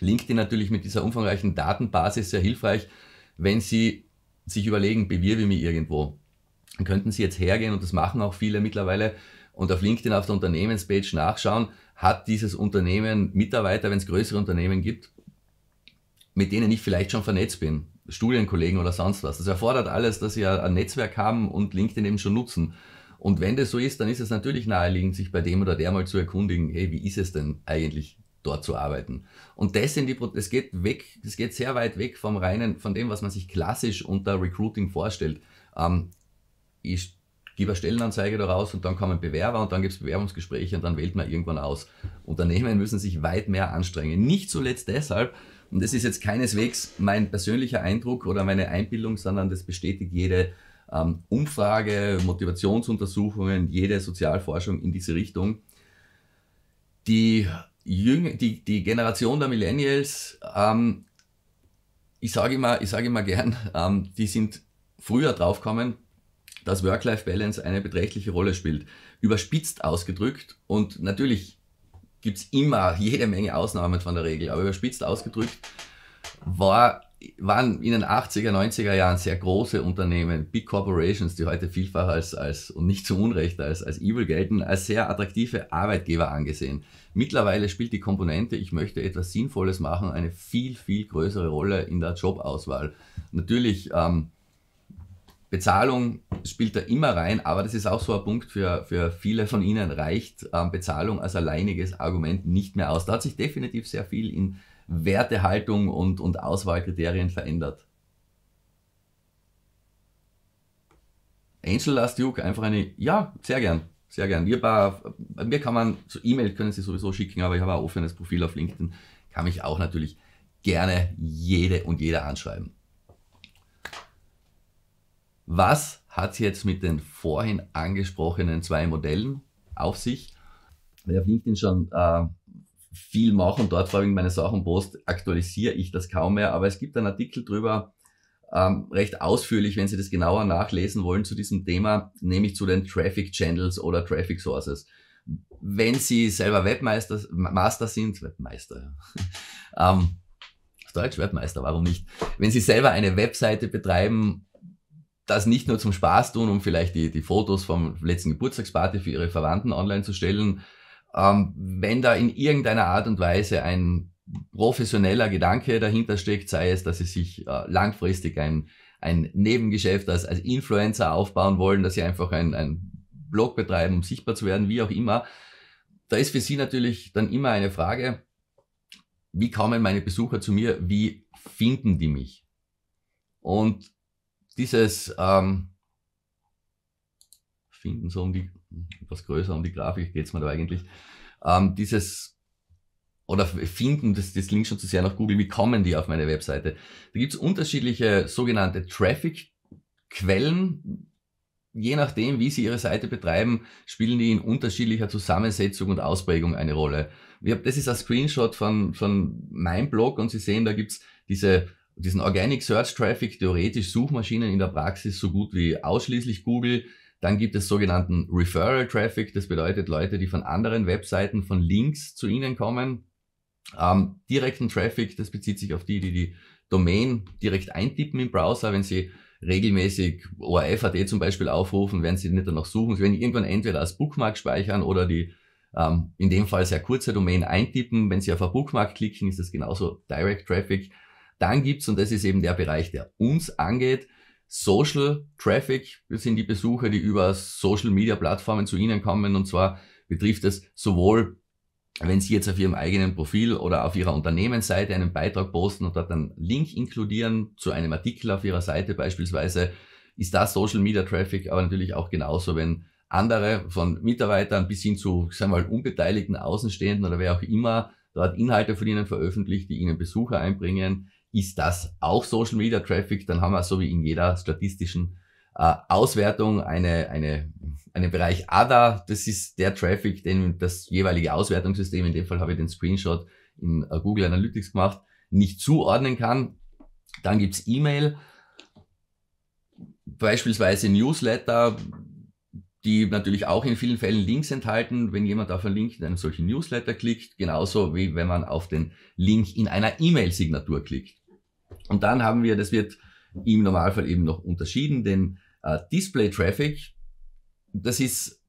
Speaker 1: LinkedIn natürlich mit dieser umfangreichen Datenbasis sehr hilfreich, wenn Sie sich überlegen, bewirbe mich irgendwo könnten Sie jetzt hergehen und das machen auch viele mittlerweile und auf LinkedIn auf der Unternehmenspage nachschauen, hat dieses Unternehmen Mitarbeiter, wenn es größere Unternehmen gibt, mit denen ich vielleicht schon vernetzt bin, Studienkollegen oder sonst was. Das erfordert alles, dass Sie ein Netzwerk haben und LinkedIn eben schon nutzen. Und wenn das so ist, dann ist es natürlich naheliegend, sich bei dem oder der mal zu erkundigen, hey, wie ist es denn eigentlich dort zu arbeiten? Und das sind die, es geht weg, es geht sehr weit weg vom reinen, von dem, was man sich klassisch unter Recruiting vorstellt. Ähm, ich gebe eine Stellenanzeige daraus und dann kommen Bewerber und dann gibt es Bewerbungsgespräche und dann wählt man irgendwann aus. Unternehmen müssen sich weit mehr anstrengen. Nicht zuletzt deshalb, und das ist jetzt keineswegs mein persönlicher Eindruck oder meine Einbildung, sondern das bestätigt jede ähm, Umfrage, Motivationsuntersuchungen, jede Sozialforschung in diese Richtung. Die, Jüng die, die Generation der Millennials, ähm, ich sage immer, sag immer gern, ähm, die sind früher draufgekommen, dass Work-Life-Balance eine beträchtliche Rolle spielt. Überspitzt ausgedrückt und natürlich gibt es immer jede Menge Ausnahmen von der Regel, aber überspitzt ausgedrückt war, waren in den 80er, 90er Jahren sehr große Unternehmen, Big Corporations, die heute vielfach als, als und nicht zu Unrecht als, als evil gelten, als sehr attraktive Arbeitgeber angesehen. Mittlerweile spielt die Komponente, ich möchte etwas Sinnvolles machen, eine viel, viel größere Rolle in der Jobauswahl. Natürlich ähm, Bezahlung spielt da immer rein, aber das ist auch so ein Punkt für, für viele von Ihnen, reicht ähm, Bezahlung als alleiniges Argument nicht mehr aus. Da hat sich definitiv sehr viel in Wertehaltung und, und Auswahlkriterien verändert. Angel Last Duke, einfach eine, ja, sehr gern, sehr gern. Wir bei, bei mir kann man, so E-Mail können Sie sowieso schicken, aber ich habe ein offenes Profil auf LinkedIn, kann mich auch natürlich gerne jede und jeder anschreiben. Was hat es jetzt mit den vorhin angesprochenen zwei Modellen auf sich? Wer auf LinkedIn schon äh, viel mache und dort vor allem meine Sachen post, aktualisiere ich das kaum mehr. Aber es gibt einen Artikel drüber, ähm, recht ausführlich, wenn Sie das genauer nachlesen wollen zu diesem Thema, nämlich zu den Traffic Channels oder Traffic Sources. Wenn Sie selber Webmeister Master sind, Webmeister, ähm, Deutsch Webmeister, warum nicht? Wenn Sie selber eine Webseite betreiben das nicht nur zum Spaß tun, um vielleicht die, die Fotos vom letzten Geburtstagsparty für ihre Verwandten online zu stellen. Ähm, wenn da in irgendeiner Art und Weise ein professioneller Gedanke dahinter steckt, sei es, dass sie sich äh, langfristig ein, ein Nebengeschäft als, als Influencer aufbauen wollen, dass sie einfach ein, ein Blog betreiben, um sichtbar zu werden, wie auch immer. Da ist für sie natürlich dann immer eine Frage, wie kommen meine Besucher zu mir, wie finden die mich? Und dieses ähm, Finden so um die, etwas größer um die Grafik geht es mir da eigentlich, ähm, dieses oder finden, das, das klingt schon zu sehr nach Google, wie kommen die auf meine Webseite? Da gibt es unterschiedliche sogenannte Traffic-Quellen. Je nachdem, wie sie ihre Seite betreiben, spielen die in unterschiedlicher Zusammensetzung und Ausprägung eine Rolle. das ist ein Screenshot von, von meinem Blog und Sie sehen, da gibt es diese diesen Organic Search Traffic theoretisch Suchmaschinen in der Praxis so gut wie ausschließlich Google. Dann gibt es sogenannten Referral Traffic, das bedeutet Leute, die von anderen Webseiten, von Links zu Ihnen kommen. Ähm, direkten Traffic, das bezieht sich auf die, die die Domain direkt eintippen im Browser. Wenn Sie regelmäßig ORF.at zum Beispiel aufrufen, werden Sie nicht danach suchen. Sie werden irgendwann entweder als Bookmark speichern oder die ähm, in dem Fall sehr kurze Domain eintippen. Wenn Sie auf ein Bookmark klicken, ist das genauso Direct Traffic. Dann gibt's und das ist eben der Bereich, der uns angeht, Social Traffic. Das sind die Besucher, die über Social-Media-Plattformen zu Ihnen kommen. Und zwar betrifft es sowohl wenn Sie jetzt auf Ihrem eigenen Profil oder auf Ihrer Unternehmensseite einen Beitrag posten und dort einen Link inkludieren zu einem Artikel auf Ihrer Seite beispielsweise, ist das Social Media Traffic, aber natürlich auch genauso, wenn andere von Mitarbeitern bis hin zu, sagen wir mal, unbeteiligten Außenstehenden oder wer auch immer dort Inhalte von Ihnen veröffentlicht, die Ihnen Besucher einbringen, ist das auch Social Media Traffic, dann haben wir so wie in jeder statistischen äh, Auswertung eine, eine, einen Bereich ADA. Das ist der Traffic, den das jeweilige Auswertungssystem, in dem Fall habe ich den Screenshot in äh, Google Analytics gemacht, nicht zuordnen kann. Dann gibt's E-Mail, beispielsweise Newsletter, die natürlich auch in vielen Fällen Links enthalten, wenn jemand auf einen Link in einem solchen Newsletter klickt, genauso wie wenn man auf den Link in einer E-Mail-Signatur klickt. Und dann haben wir, das wird im Normalfall eben noch unterschieden, den äh, Display Traffic. Das ist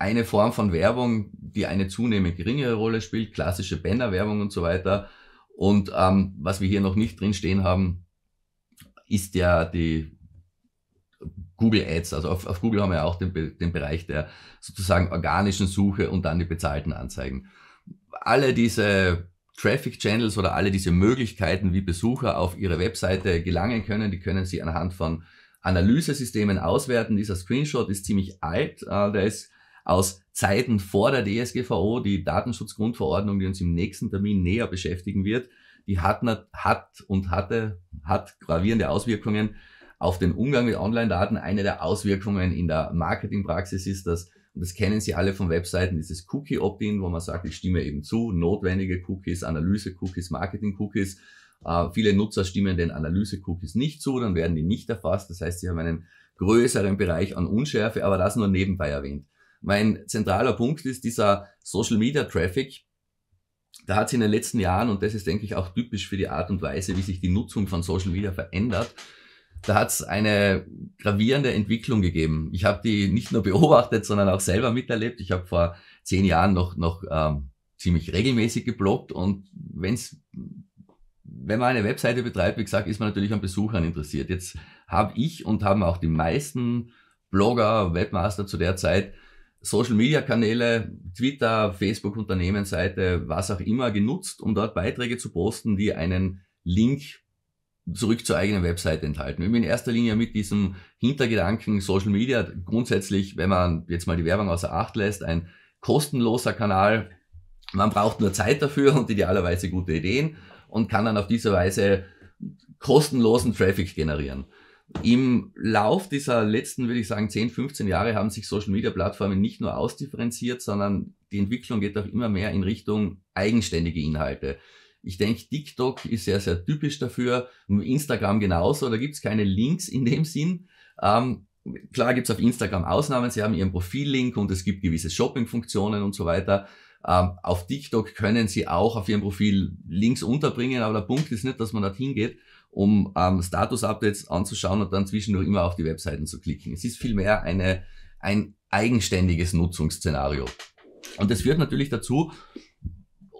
Speaker 1: eine Form von Werbung, die eine zunehmend geringere Rolle spielt, klassische Bannerwerbung und so weiter. Und ähm, was wir hier noch nicht drin stehen haben, ist ja die Google Ads. Also auf, auf Google haben wir ja auch den, den Bereich der sozusagen organischen Suche und dann die bezahlten Anzeigen. Alle diese Traffic Channels oder alle diese Möglichkeiten, wie Besucher auf ihre Webseite gelangen können, die können Sie anhand von Analysesystemen auswerten. Dieser Screenshot ist ziemlich alt, äh, der ist aus Zeiten vor der DSGVO, die Datenschutzgrundverordnung, die uns im nächsten Termin näher beschäftigen wird, die hat, hat und hatte, hat gravierende Auswirkungen auf den Umgang mit Online-Daten. Eine der Auswirkungen in der Marketingpraxis ist, dass und das kennen Sie alle von Webseiten, dieses Cookie-Opt-in, wo man sagt, ich stimme eben zu, notwendige Cookies, Analyse-Cookies, Marketing-Cookies. Äh, viele Nutzer stimmen den Analyse-Cookies nicht zu, dann werden die nicht erfasst. Das heißt, sie haben einen größeren Bereich an Unschärfe, aber das nur nebenbei erwähnt. Mein zentraler Punkt ist dieser Social-Media-Traffic. Da hat sich in den letzten Jahren, und das ist, denke ich, auch typisch für die Art und Weise, wie sich die Nutzung von Social Media verändert, da hat es eine gravierende Entwicklung gegeben. Ich habe die nicht nur beobachtet, sondern auch selber miterlebt. Ich habe vor zehn Jahren noch, noch ähm, ziemlich regelmäßig gebloggt und wenn's, wenn man eine Webseite betreibt, wie gesagt, ist man natürlich an Besuchern interessiert. Jetzt habe ich und haben auch die meisten Blogger, Webmaster zu der Zeit Social Media Kanäle, Twitter, Facebook Unternehmensseite, was auch immer genutzt, um dort Beiträge zu posten, die einen Link zurück zur eigenen Website enthalten. Wir haben in erster Linie mit diesem Hintergedanken Social Media grundsätzlich, wenn man jetzt mal die Werbung außer Acht lässt, ein kostenloser Kanal. Man braucht nur Zeit dafür und idealerweise gute Ideen und kann dann auf diese Weise kostenlosen Traffic generieren. Im Lauf dieser letzten, würde ich sagen, 10, 15 Jahre haben sich Social Media Plattformen nicht nur ausdifferenziert, sondern die Entwicklung geht auch immer mehr in Richtung eigenständige Inhalte. Ich denke, TikTok ist sehr, sehr typisch dafür, Instagram genauso, da gibt es keine Links in dem Sinn. Ähm, klar gibt es auf Instagram Ausnahmen, sie haben ihren Profillink und es gibt gewisse Shopping-Funktionen und so weiter. Ähm, auf TikTok können sie auch auf ihrem Profil Links unterbringen, aber der Punkt ist nicht, dass man dorthin geht, um ähm, Status-Updates anzuschauen und dann zwischendurch immer auf die Webseiten zu klicken. Es ist vielmehr eine, ein eigenständiges Nutzungsszenario. Und das führt natürlich dazu,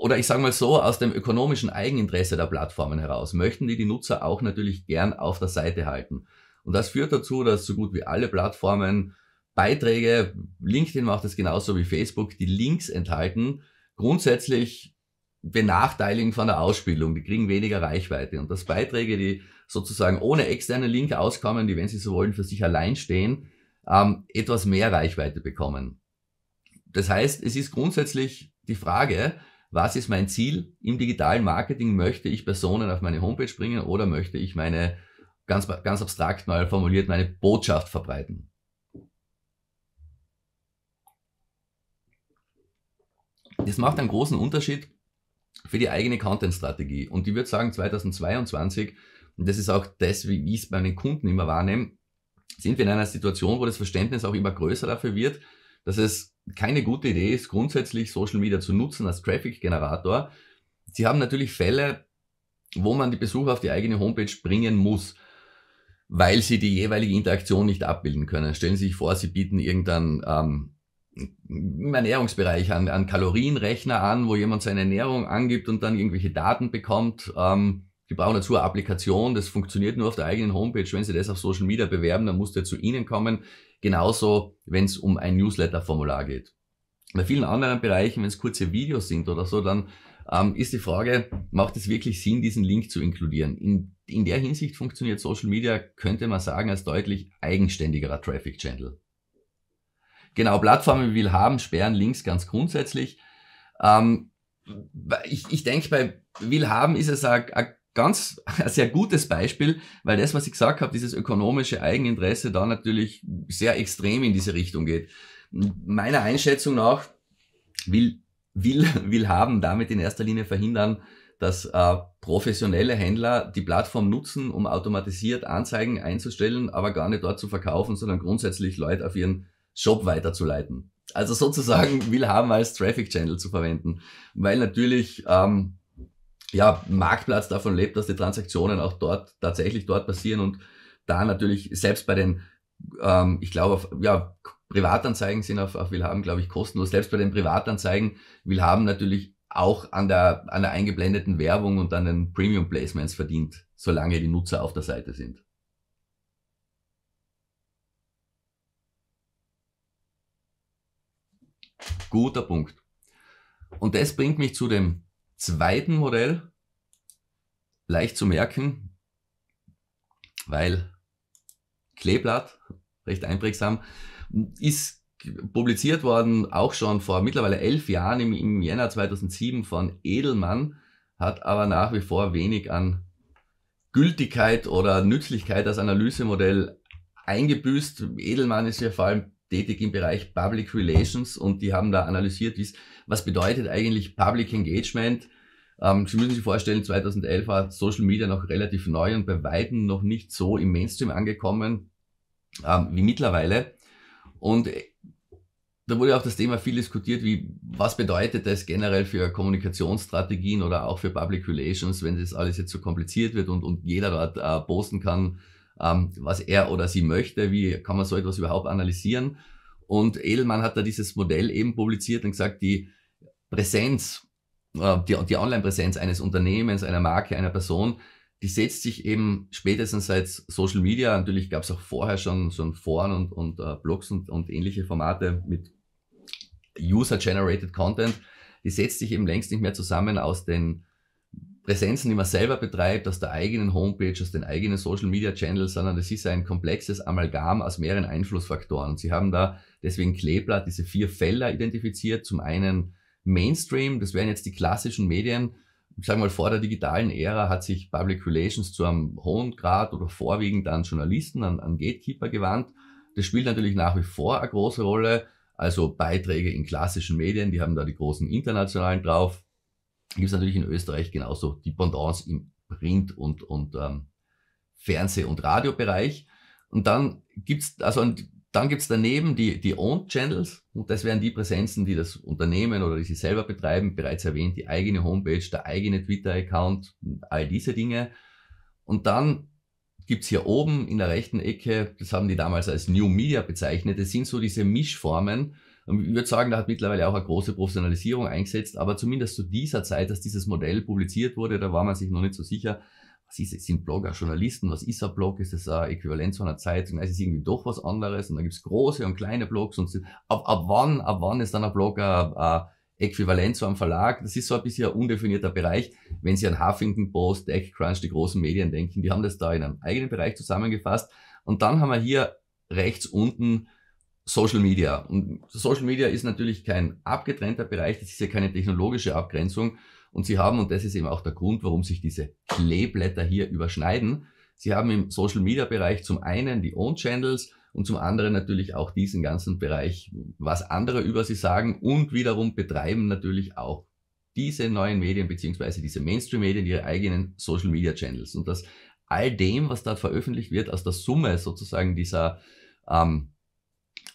Speaker 1: oder ich sage mal so, aus dem ökonomischen Eigeninteresse der Plattformen heraus möchten die die Nutzer auch natürlich gern auf der Seite halten. Und das führt dazu, dass so gut wie alle Plattformen Beiträge, LinkedIn macht es genauso wie Facebook, die Links enthalten, grundsätzlich benachteiligen von der Ausspielung. Die kriegen weniger Reichweite. Und dass Beiträge, die sozusagen ohne externe Link auskommen, die, wenn sie so wollen, für sich allein stehen, ähm, etwas mehr Reichweite bekommen. Das heißt, es ist grundsätzlich die Frage, was ist mein Ziel? Im digitalen Marketing möchte ich Personen auf meine Homepage bringen oder möchte ich meine, ganz, ganz abstrakt mal formuliert, meine Botschaft verbreiten? Das macht einen großen Unterschied für die eigene Content-Strategie. Und ich würde sagen, 2022, und das ist auch das, wie ich es bei meinen Kunden immer wahrnehme, sind wir in einer Situation, wo das Verständnis auch immer größer dafür wird, dass es keine gute Idee ist, grundsätzlich Social Media zu nutzen als Traffic-Generator. Sie haben natürlich Fälle, wo man die Besucher auf die eigene Homepage bringen muss, weil sie die jeweilige Interaktion nicht abbilden können. Stellen Sie sich vor, Sie bieten irgendeinen ähm, Ernährungsbereich an, an Kalorienrechner an, wo jemand seine Ernährung angibt und dann irgendwelche Daten bekommt. Ähm, die brauchen dazu eine Applikation, das funktioniert nur auf der eigenen Homepage. Wenn Sie das auf Social Media bewerben, dann muss der zu Ihnen kommen. Genauso, wenn es um ein Newsletter-Formular geht. Bei vielen anderen Bereichen, wenn es kurze Videos sind oder so, dann ähm, ist die Frage, macht es wirklich Sinn, diesen Link zu inkludieren? In, in der Hinsicht funktioniert Social Media, könnte man sagen, als deutlich eigenständigerer Traffic Channel. Genau, Plattformen wie will haben, sperren Links ganz grundsätzlich. Ähm, ich ich denke, bei will haben ist es ein ganz ein sehr gutes Beispiel, weil das, was ich gesagt habe, dieses ökonomische Eigeninteresse da natürlich sehr extrem in diese Richtung geht. Meiner Einschätzung nach will, will, will haben damit in erster Linie verhindern, dass äh, professionelle Händler die Plattform nutzen, um automatisiert Anzeigen einzustellen, aber gar nicht dort zu verkaufen, sondern grundsätzlich Leute auf ihren Shop weiterzuleiten. Also sozusagen will haben als Traffic Channel zu verwenden, weil natürlich ähm, ja, Marktplatz davon lebt, dass die Transaktionen auch dort tatsächlich dort passieren und da natürlich selbst bei den, ähm, ich glaube, auf, ja, Privatanzeigen sind auf, auf Willhaben, glaube ich, kostenlos. Selbst bei den Privatanzeigen Willhaben natürlich auch an der, an der eingeblendeten Werbung und an den Premium Placements verdient, solange die Nutzer auf der Seite sind. Guter Punkt. Und das bringt mich zu dem zweiten Modell leicht zu merken, weil Kleeblatt, recht einprägsam, ist publiziert worden, auch schon vor mittlerweile elf Jahren, im, im Jänner 2007 von Edelmann, hat aber nach wie vor wenig an Gültigkeit oder Nützlichkeit als Analysemodell eingebüßt. Edelmann ist ja vor allem tätig im Bereich Public Relations und die haben da analysiert, wie es was bedeutet eigentlich Public Engagement? Ähm, Sie müssen sich vorstellen, 2011 war Social Media noch relativ neu und bei Weitem noch nicht so im Mainstream angekommen ähm, wie mittlerweile. Und äh, da wurde auch das Thema viel diskutiert, wie was bedeutet das generell für Kommunikationsstrategien oder auch für Public Relations, wenn das alles jetzt so kompliziert wird und, und jeder dort äh, posten kann, ähm, was er oder sie möchte, wie kann man so etwas überhaupt analysieren. Und Edelmann hat da dieses Modell eben publiziert und gesagt, die Präsenz, äh, die, die Online-Präsenz eines Unternehmens, einer Marke, einer Person, die setzt sich eben spätestens seit Social Media, natürlich gab es auch vorher schon, schon Foren und, und äh, Blogs und, und ähnliche Formate mit User-Generated Content, die setzt sich eben längst nicht mehr zusammen aus den Präsenzen, die man selber betreibt, aus der eigenen Homepage, aus den eigenen Social Media Channels, sondern es ist ein komplexes Amalgam aus mehreren Einflussfaktoren. Und Sie haben da deswegen Klebler diese vier Felder identifiziert. Zum einen Mainstream, das wären jetzt die klassischen Medien, ich sage mal, vor der digitalen Ära hat sich Public Relations zu einem hohen Grad oder vorwiegend an Journalisten, an, an Gatekeeper gewandt. Das spielt natürlich nach wie vor eine große Rolle. Also Beiträge in klassischen Medien, die haben da die großen internationalen drauf. Gibt es natürlich in Österreich genauso die Pendants im Print- und, und ähm, Fernseh- und Radiobereich. Und dann gibt's also dann gibt's daneben die, die Owned Channels und das wären die Präsenzen, die das Unternehmen oder die sie selber betreiben, bereits erwähnt, die eigene Homepage, der eigene Twitter-Account, all diese Dinge. Und dann gibt's hier oben in der rechten Ecke, das haben die damals als New Media bezeichnet, das sind so diese Mischformen. Und ich würde sagen, da hat mittlerweile auch eine große Professionalisierung eingesetzt, aber zumindest zu dieser Zeit, dass dieses Modell publiziert wurde, da war man sich noch nicht so sicher, sie sind Blogger, Journalisten, was ist ein Blog, ist das ein Äquivalent zu einer Zeitung, es ist irgendwie doch was anderes und da gibt's große und kleine Blogs und ab, ab wann, ab wann ist dann ein Blogger ein, Äquivalent zu einem Verlag? Das ist so ein bisschen ein undefinierter Bereich. Wenn Sie an Huffington Post, TechCrunch, die großen Medien denken, die haben das da in einem eigenen Bereich zusammengefasst und dann haben wir hier rechts unten Social Media. Und Social Media ist natürlich kein abgetrennter Bereich, das ist ja keine technologische Abgrenzung. Und Sie haben, und das ist eben auch der Grund, warum sich diese Kleeblätter hier überschneiden, Sie haben im Social Media Bereich zum einen die Own Channels und zum anderen natürlich auch diesen ganzen Bereich, was andere über Sie sagen und wiederum betreiben natürlich auch diese neuen Medien beziehungsweise diese Mainstream-Medien ihre eigenen Social Media Channels. Und das all dem, was da veröffentlicht wird, aus der Summe sozusagen dieser ähm,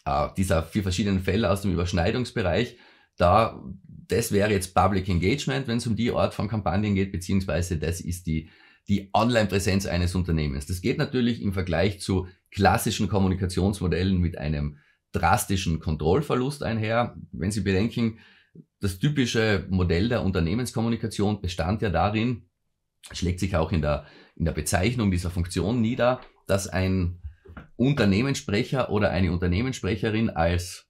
Speaker 1: äh, dieser vier verschiedenen Fälle aus dem Überschneidungsbereich, da, das wäre jetzt Public Engagement, wenn es um die Art von Kampagnen geht, beziehungsweise das ist die, die Online-Präsenz eines Unternehmens. Das geht natürlich im Vergleich zu klassischen Kommunikationsmodellen mit einem drastischen Kontrollverlust einher. Wenn Sie bedenken, das typische Modell der Unternehmenskommunikation bestand ja darin, schlägt sich auch in der, in der Bezeichnung dieser Funktion nieder, dass ein Unternehmenssprecher oder eine Unternehmenssprecherin als,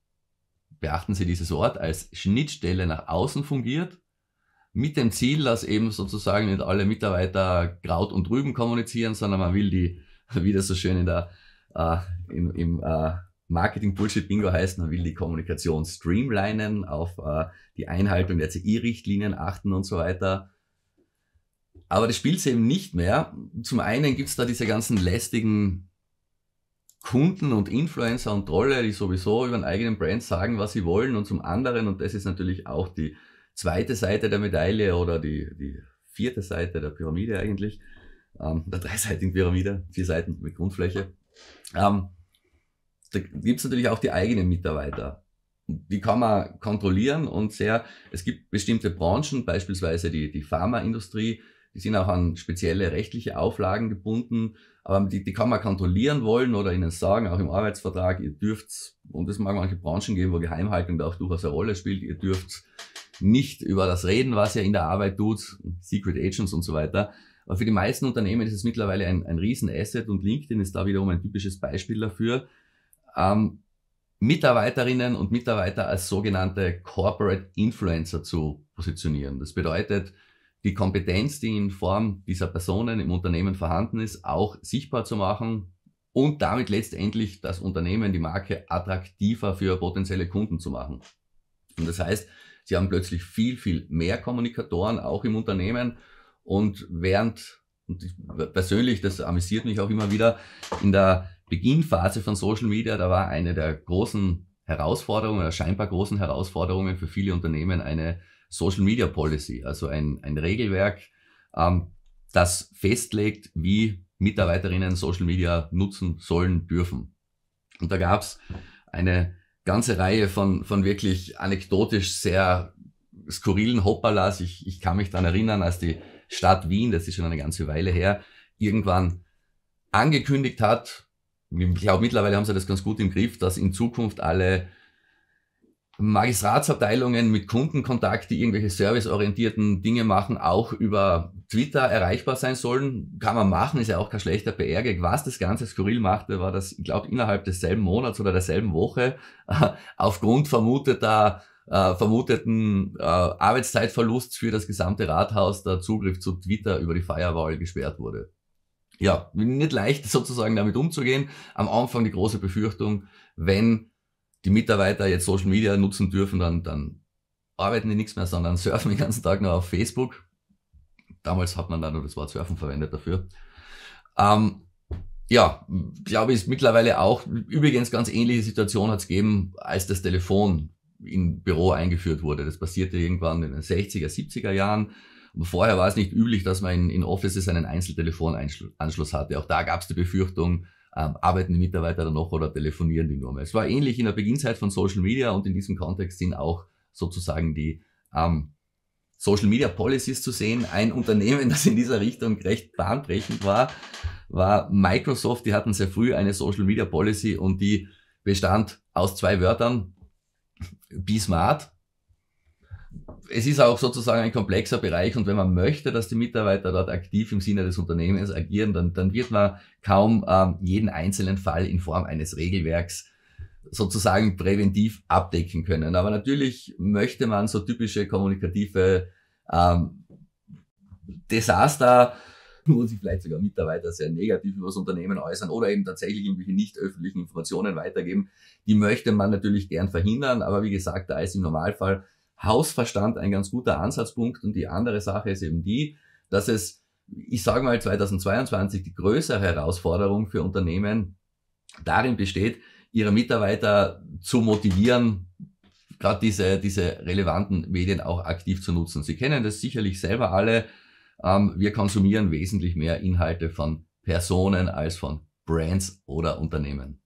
Speaker 1: beachten Sie dieses Wort, als Schnittstelle nach außen fungiert, mit dem Ziel, dass eben sozusagen nicht alle Mitarbeiter Kraut und Rüben kommunizieren, sondern man will die, wie das so schön in der, äh, im, im äh, Marketing-Bullshit-Bingo heißt, man will die Kommunikation streamlinen, auf äh, die Einhaltung der CI-Richtlinien achten und so weiter. Aber das spielt sie eben nicht mehr. Zum einen gibt es da diese ganzen lästigen Kunden und Influencer und Trolle, die sowieso über einen eigenen Brand sagen, was sie wollen und zum anderen, und das ist natürlich auch die zweite Seite der Medaille oder die, die vierte Seite der Pyramide eigentlich, ähm, der dreiseitigen Pyramide, vier Seiten mit Grundfläche, ähm, da gibt es natürlich auch die eigenen Mitarbeiter. Die kann man kontrollieren und sehr, es gibt bestimmte Branchen, beispielsweise die, die Pharmaindustrie, die sind auch an spezielle rechtliche Auflagen gebunden die, die, kann man kontrollieren wollen oder ihnen sagen, auch im Arbeitsvertrag, ihr dürft, und es mag manche Branchen geben, wo Geheimhaltung da auch durchaus eine Rolle spielt, ihr dürft nicht über das reden, was ihr in der Arbeit tut, Secret Agents und so weiter. Aber für die meisten Unternehmen ist es mittlerweile ein, ein Riesenasset und LinkedIn ist da wiederum ein typisches Beispiel dafür. Ähm, Mitarbeiterinnen und Mitarbeiter als sogenannte Corporate Influencer zu positionieren. Das bedeutet, die Kompetenz, die in Form dieser Personen im Unternehmen vorhanden ist, auch sichtbar zu machen und damit letztendlich das Unternehmen, die Marke attraktiver für potenzielle Kunden zu machen. Und das heißt, sie haben plötzlich viel, viel mehr Kommunikatoren auch im Unternehmen und während, und ich, persönlich, das amüsiert mich auch immer wieder, in der Beginnphase von Social Media, da war eine der großen Herausforderungen oder scheinbar großen Herausforderungen für viele Unternehmen eine Social Media Policy, also ein, ein Regelwerk, ähm, das festlegt, wie Mitarbeiterinnen Social Media nutzen sollen dürfen. Und da gab es eine ganze Reihe von, von wirklich anekdotisch sehr skurrilen Hoppalas. Ich, ich kann mich dann erinnern, als die Stadt Wien, das ist schon eine ganze Weile her, irgendwann angekündigt hat, ich glaube mittlerweile haben sie das ganz gut im Griff, dass in Zukunft alle Magistratsabteilungen mit Kundenkontakt, die irgendwelche serviceorientierten Dinge machen, auch über Twitter erreichbar sein sollen. Kann man machen, ist ja auch kein schlechter PR-Gag. Was das Ganze skurril machte, war, dass, ich glaube, innerhalb desselben Monats oder derselben Woche äh, aufgrund vermuteter äh, vermuteten äh, Arbeitszeitverlusts für das gesamte Rathaus der Zugriff zu Twitter über die Firewall gesperrt wurde ja, nicht leicht sozusagen damit umzugehen. Am Anfang die große Befürchtung, wenn die Mitarbeiter jetzt Social Media nutzen dürfen, dann, dann arbeiten die nichts mehr, sondern surfen den ganzen Tag nur auf Facebook. Damals hat man dann nur das Wort Surfen verwendet dafür. Ähm, ja, glaube ich, ist mittlerweile auch, übrigens ganz ähnliche Situation hat es gegeben, als das Telefon im Büro eingeführt wurde. Das passierte irgendwann in den 60er, 70er Jahren. Und vorher war es nicht üblich, dass man in, in Offices einen Einzeltelefonanschluss hatte. Auch da gab es die Befürchtung, ähm, arbeiten die Mitarbeiter dann noch oder telefonieren die nur mehr. Es war ähnlich in der Beginnzeit von Social Media und in diesem Kontext sind auch sozusagen die ähm, Social Media Policies zu sehen. Ein Unternehmen, das in dieser Richtung recht bahnbrechend war, war Microsoft. Die hatten sehr früh eine Social Media Policy und die bestand aus zwei Wörtern. Be smart es ist auch sozusagen ein komplexer Bereich und wenn man möchte, dass die Mitarbeiter dort aktiv im Sinne des Unternehmens agieren, dann, dann wird man kaum ähm, jeden einzelnen Fall in Form eines Regelwerks sozusagen präventiv abdecken können. Aber natürlich möchte man so typische kommunikative ähm, Desaster, wo sich vielleicht sogar Mitarbeiter sehr negativ über das Unternehmen äußern oder eben tatsächlich irgendwelche nicht öffentlichen Informationen weitergeben, die möchte man natürlich gern verhindern. Aber wie gesagt, da ist im Normalfall Hausverstand ein ganz guter Ansatzpunkt. Und die andere Sache ist eben die, dass es, ich sage mal 2022, die größere Herausforderung für Unternehmen darin besteht, ihre Mitarbeiter zu motivieren, gerade diese, diese relevanten Medien auch aktiv zu nutzen. Sie kennen das sicherlich selber alle. Ähm, wir konsumieren wesentlich mehr Inhalte von Personen als von Brands oder Unternehmen.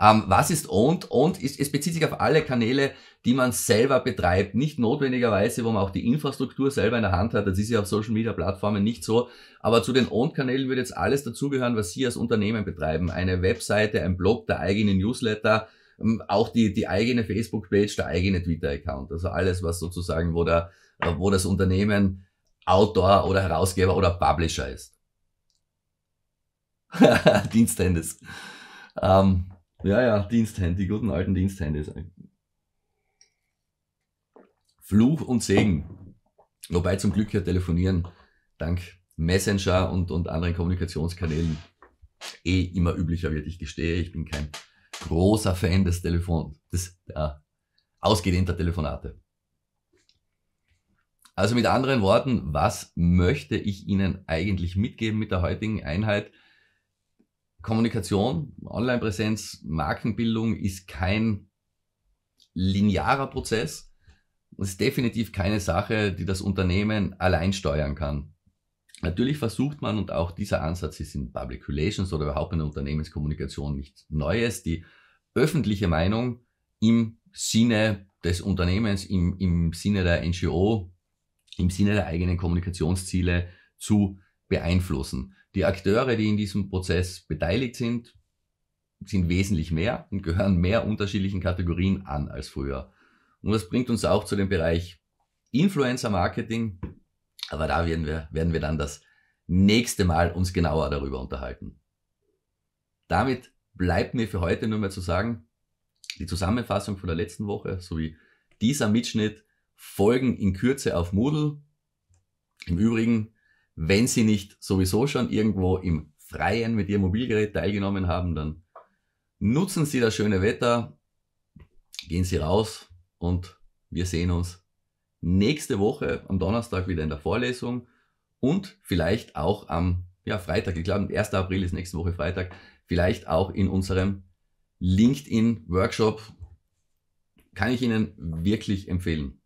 Speaker 1: Ähm, was ist Owned? Owned ist, es bezieht sich auf alle Kanäle, die man selber betreibt. Nicht notwendigerweise, wo man auch die Infrastruktur selber in der Hand hat. Das ist ja auf Social Media Plattformen nicht so. Aber zu den Owned-Kanälen würde jetzt alles dazugehören, was Sie als Unternehmen betreiben. Eine Webseite, ein Blog, der eigene Newsletter, ähm, auch die, die eigene Facebook-Page, der eigene Twitter-Account. Also alles, was sozusagen, wo der, äh, wo das Unternehmen Autor oder Herausgeber oder Publisher ist. Diensthandes. Ähm, ja, ja, Diensthandy, die guten alten Diensthandys. Fluch und Segen. Wobei zum Glück ja telefonieren dank Messenger und, und anderen Kommunikationskanälen eh immer üblicher wird. Ich gestehe, ich bin kein großer Fan des Telefons, des äh, ausgedehnter Telefonate. Also mit anderen Worten, was möchte ich Ihnen eigentlich mitgeben mit der heutigen Einheit? Kommunikation, Online-Präsenz, Markenbildung ist kein linearer Prozess. Es ist definitiv keine Sache, die das Unternehmen allein steuern kann. Natürlich versucht man, und auch dieser Ansatz ist in Public Relations oder überhaupt in der Unternehmenskommunikation nichts Neues, die öffentliche Meinung im Sinne des Unternehmens, im, im Sinne der NGO, im Sinne der eigenen Kommunikationsziele zu beeinflussen. Die Akteure, die in diesem Prozess beteiligt sind, sind wesentlich mehr und gehören mehr unterschiedlichen Kategorien an als früher. Und das bringt uns auch zu dem Bereich Influencer Marketing. Aber da werden wir, werden wir dann das nächste Mal uns genauer darüber unterhalten. Damit bleibt mir für heute nur mehr zu sagen, die Zusammenfassung von der letzten Woche sowie dieser Mitschnitt folgen in Kürze auf Moodle. Im Übrigen wenn Sie nicht sowieso schon irgendwo im Freien mit Ihrem Mobilgerät teilgenommen haben, dann nutzen Sie das schöne Wetter, gehen Sie raus und wir sehen uns nächste Woche am Donnerstag wieder in der Vorlesung und vielleicht auch am ja, Freitag, ich glaube, 1. April ist nächste Woche Freitag, vielleicht auch in unserem LinkedIn-Workshop. Kann ich Ihnen wirklich empfehlen.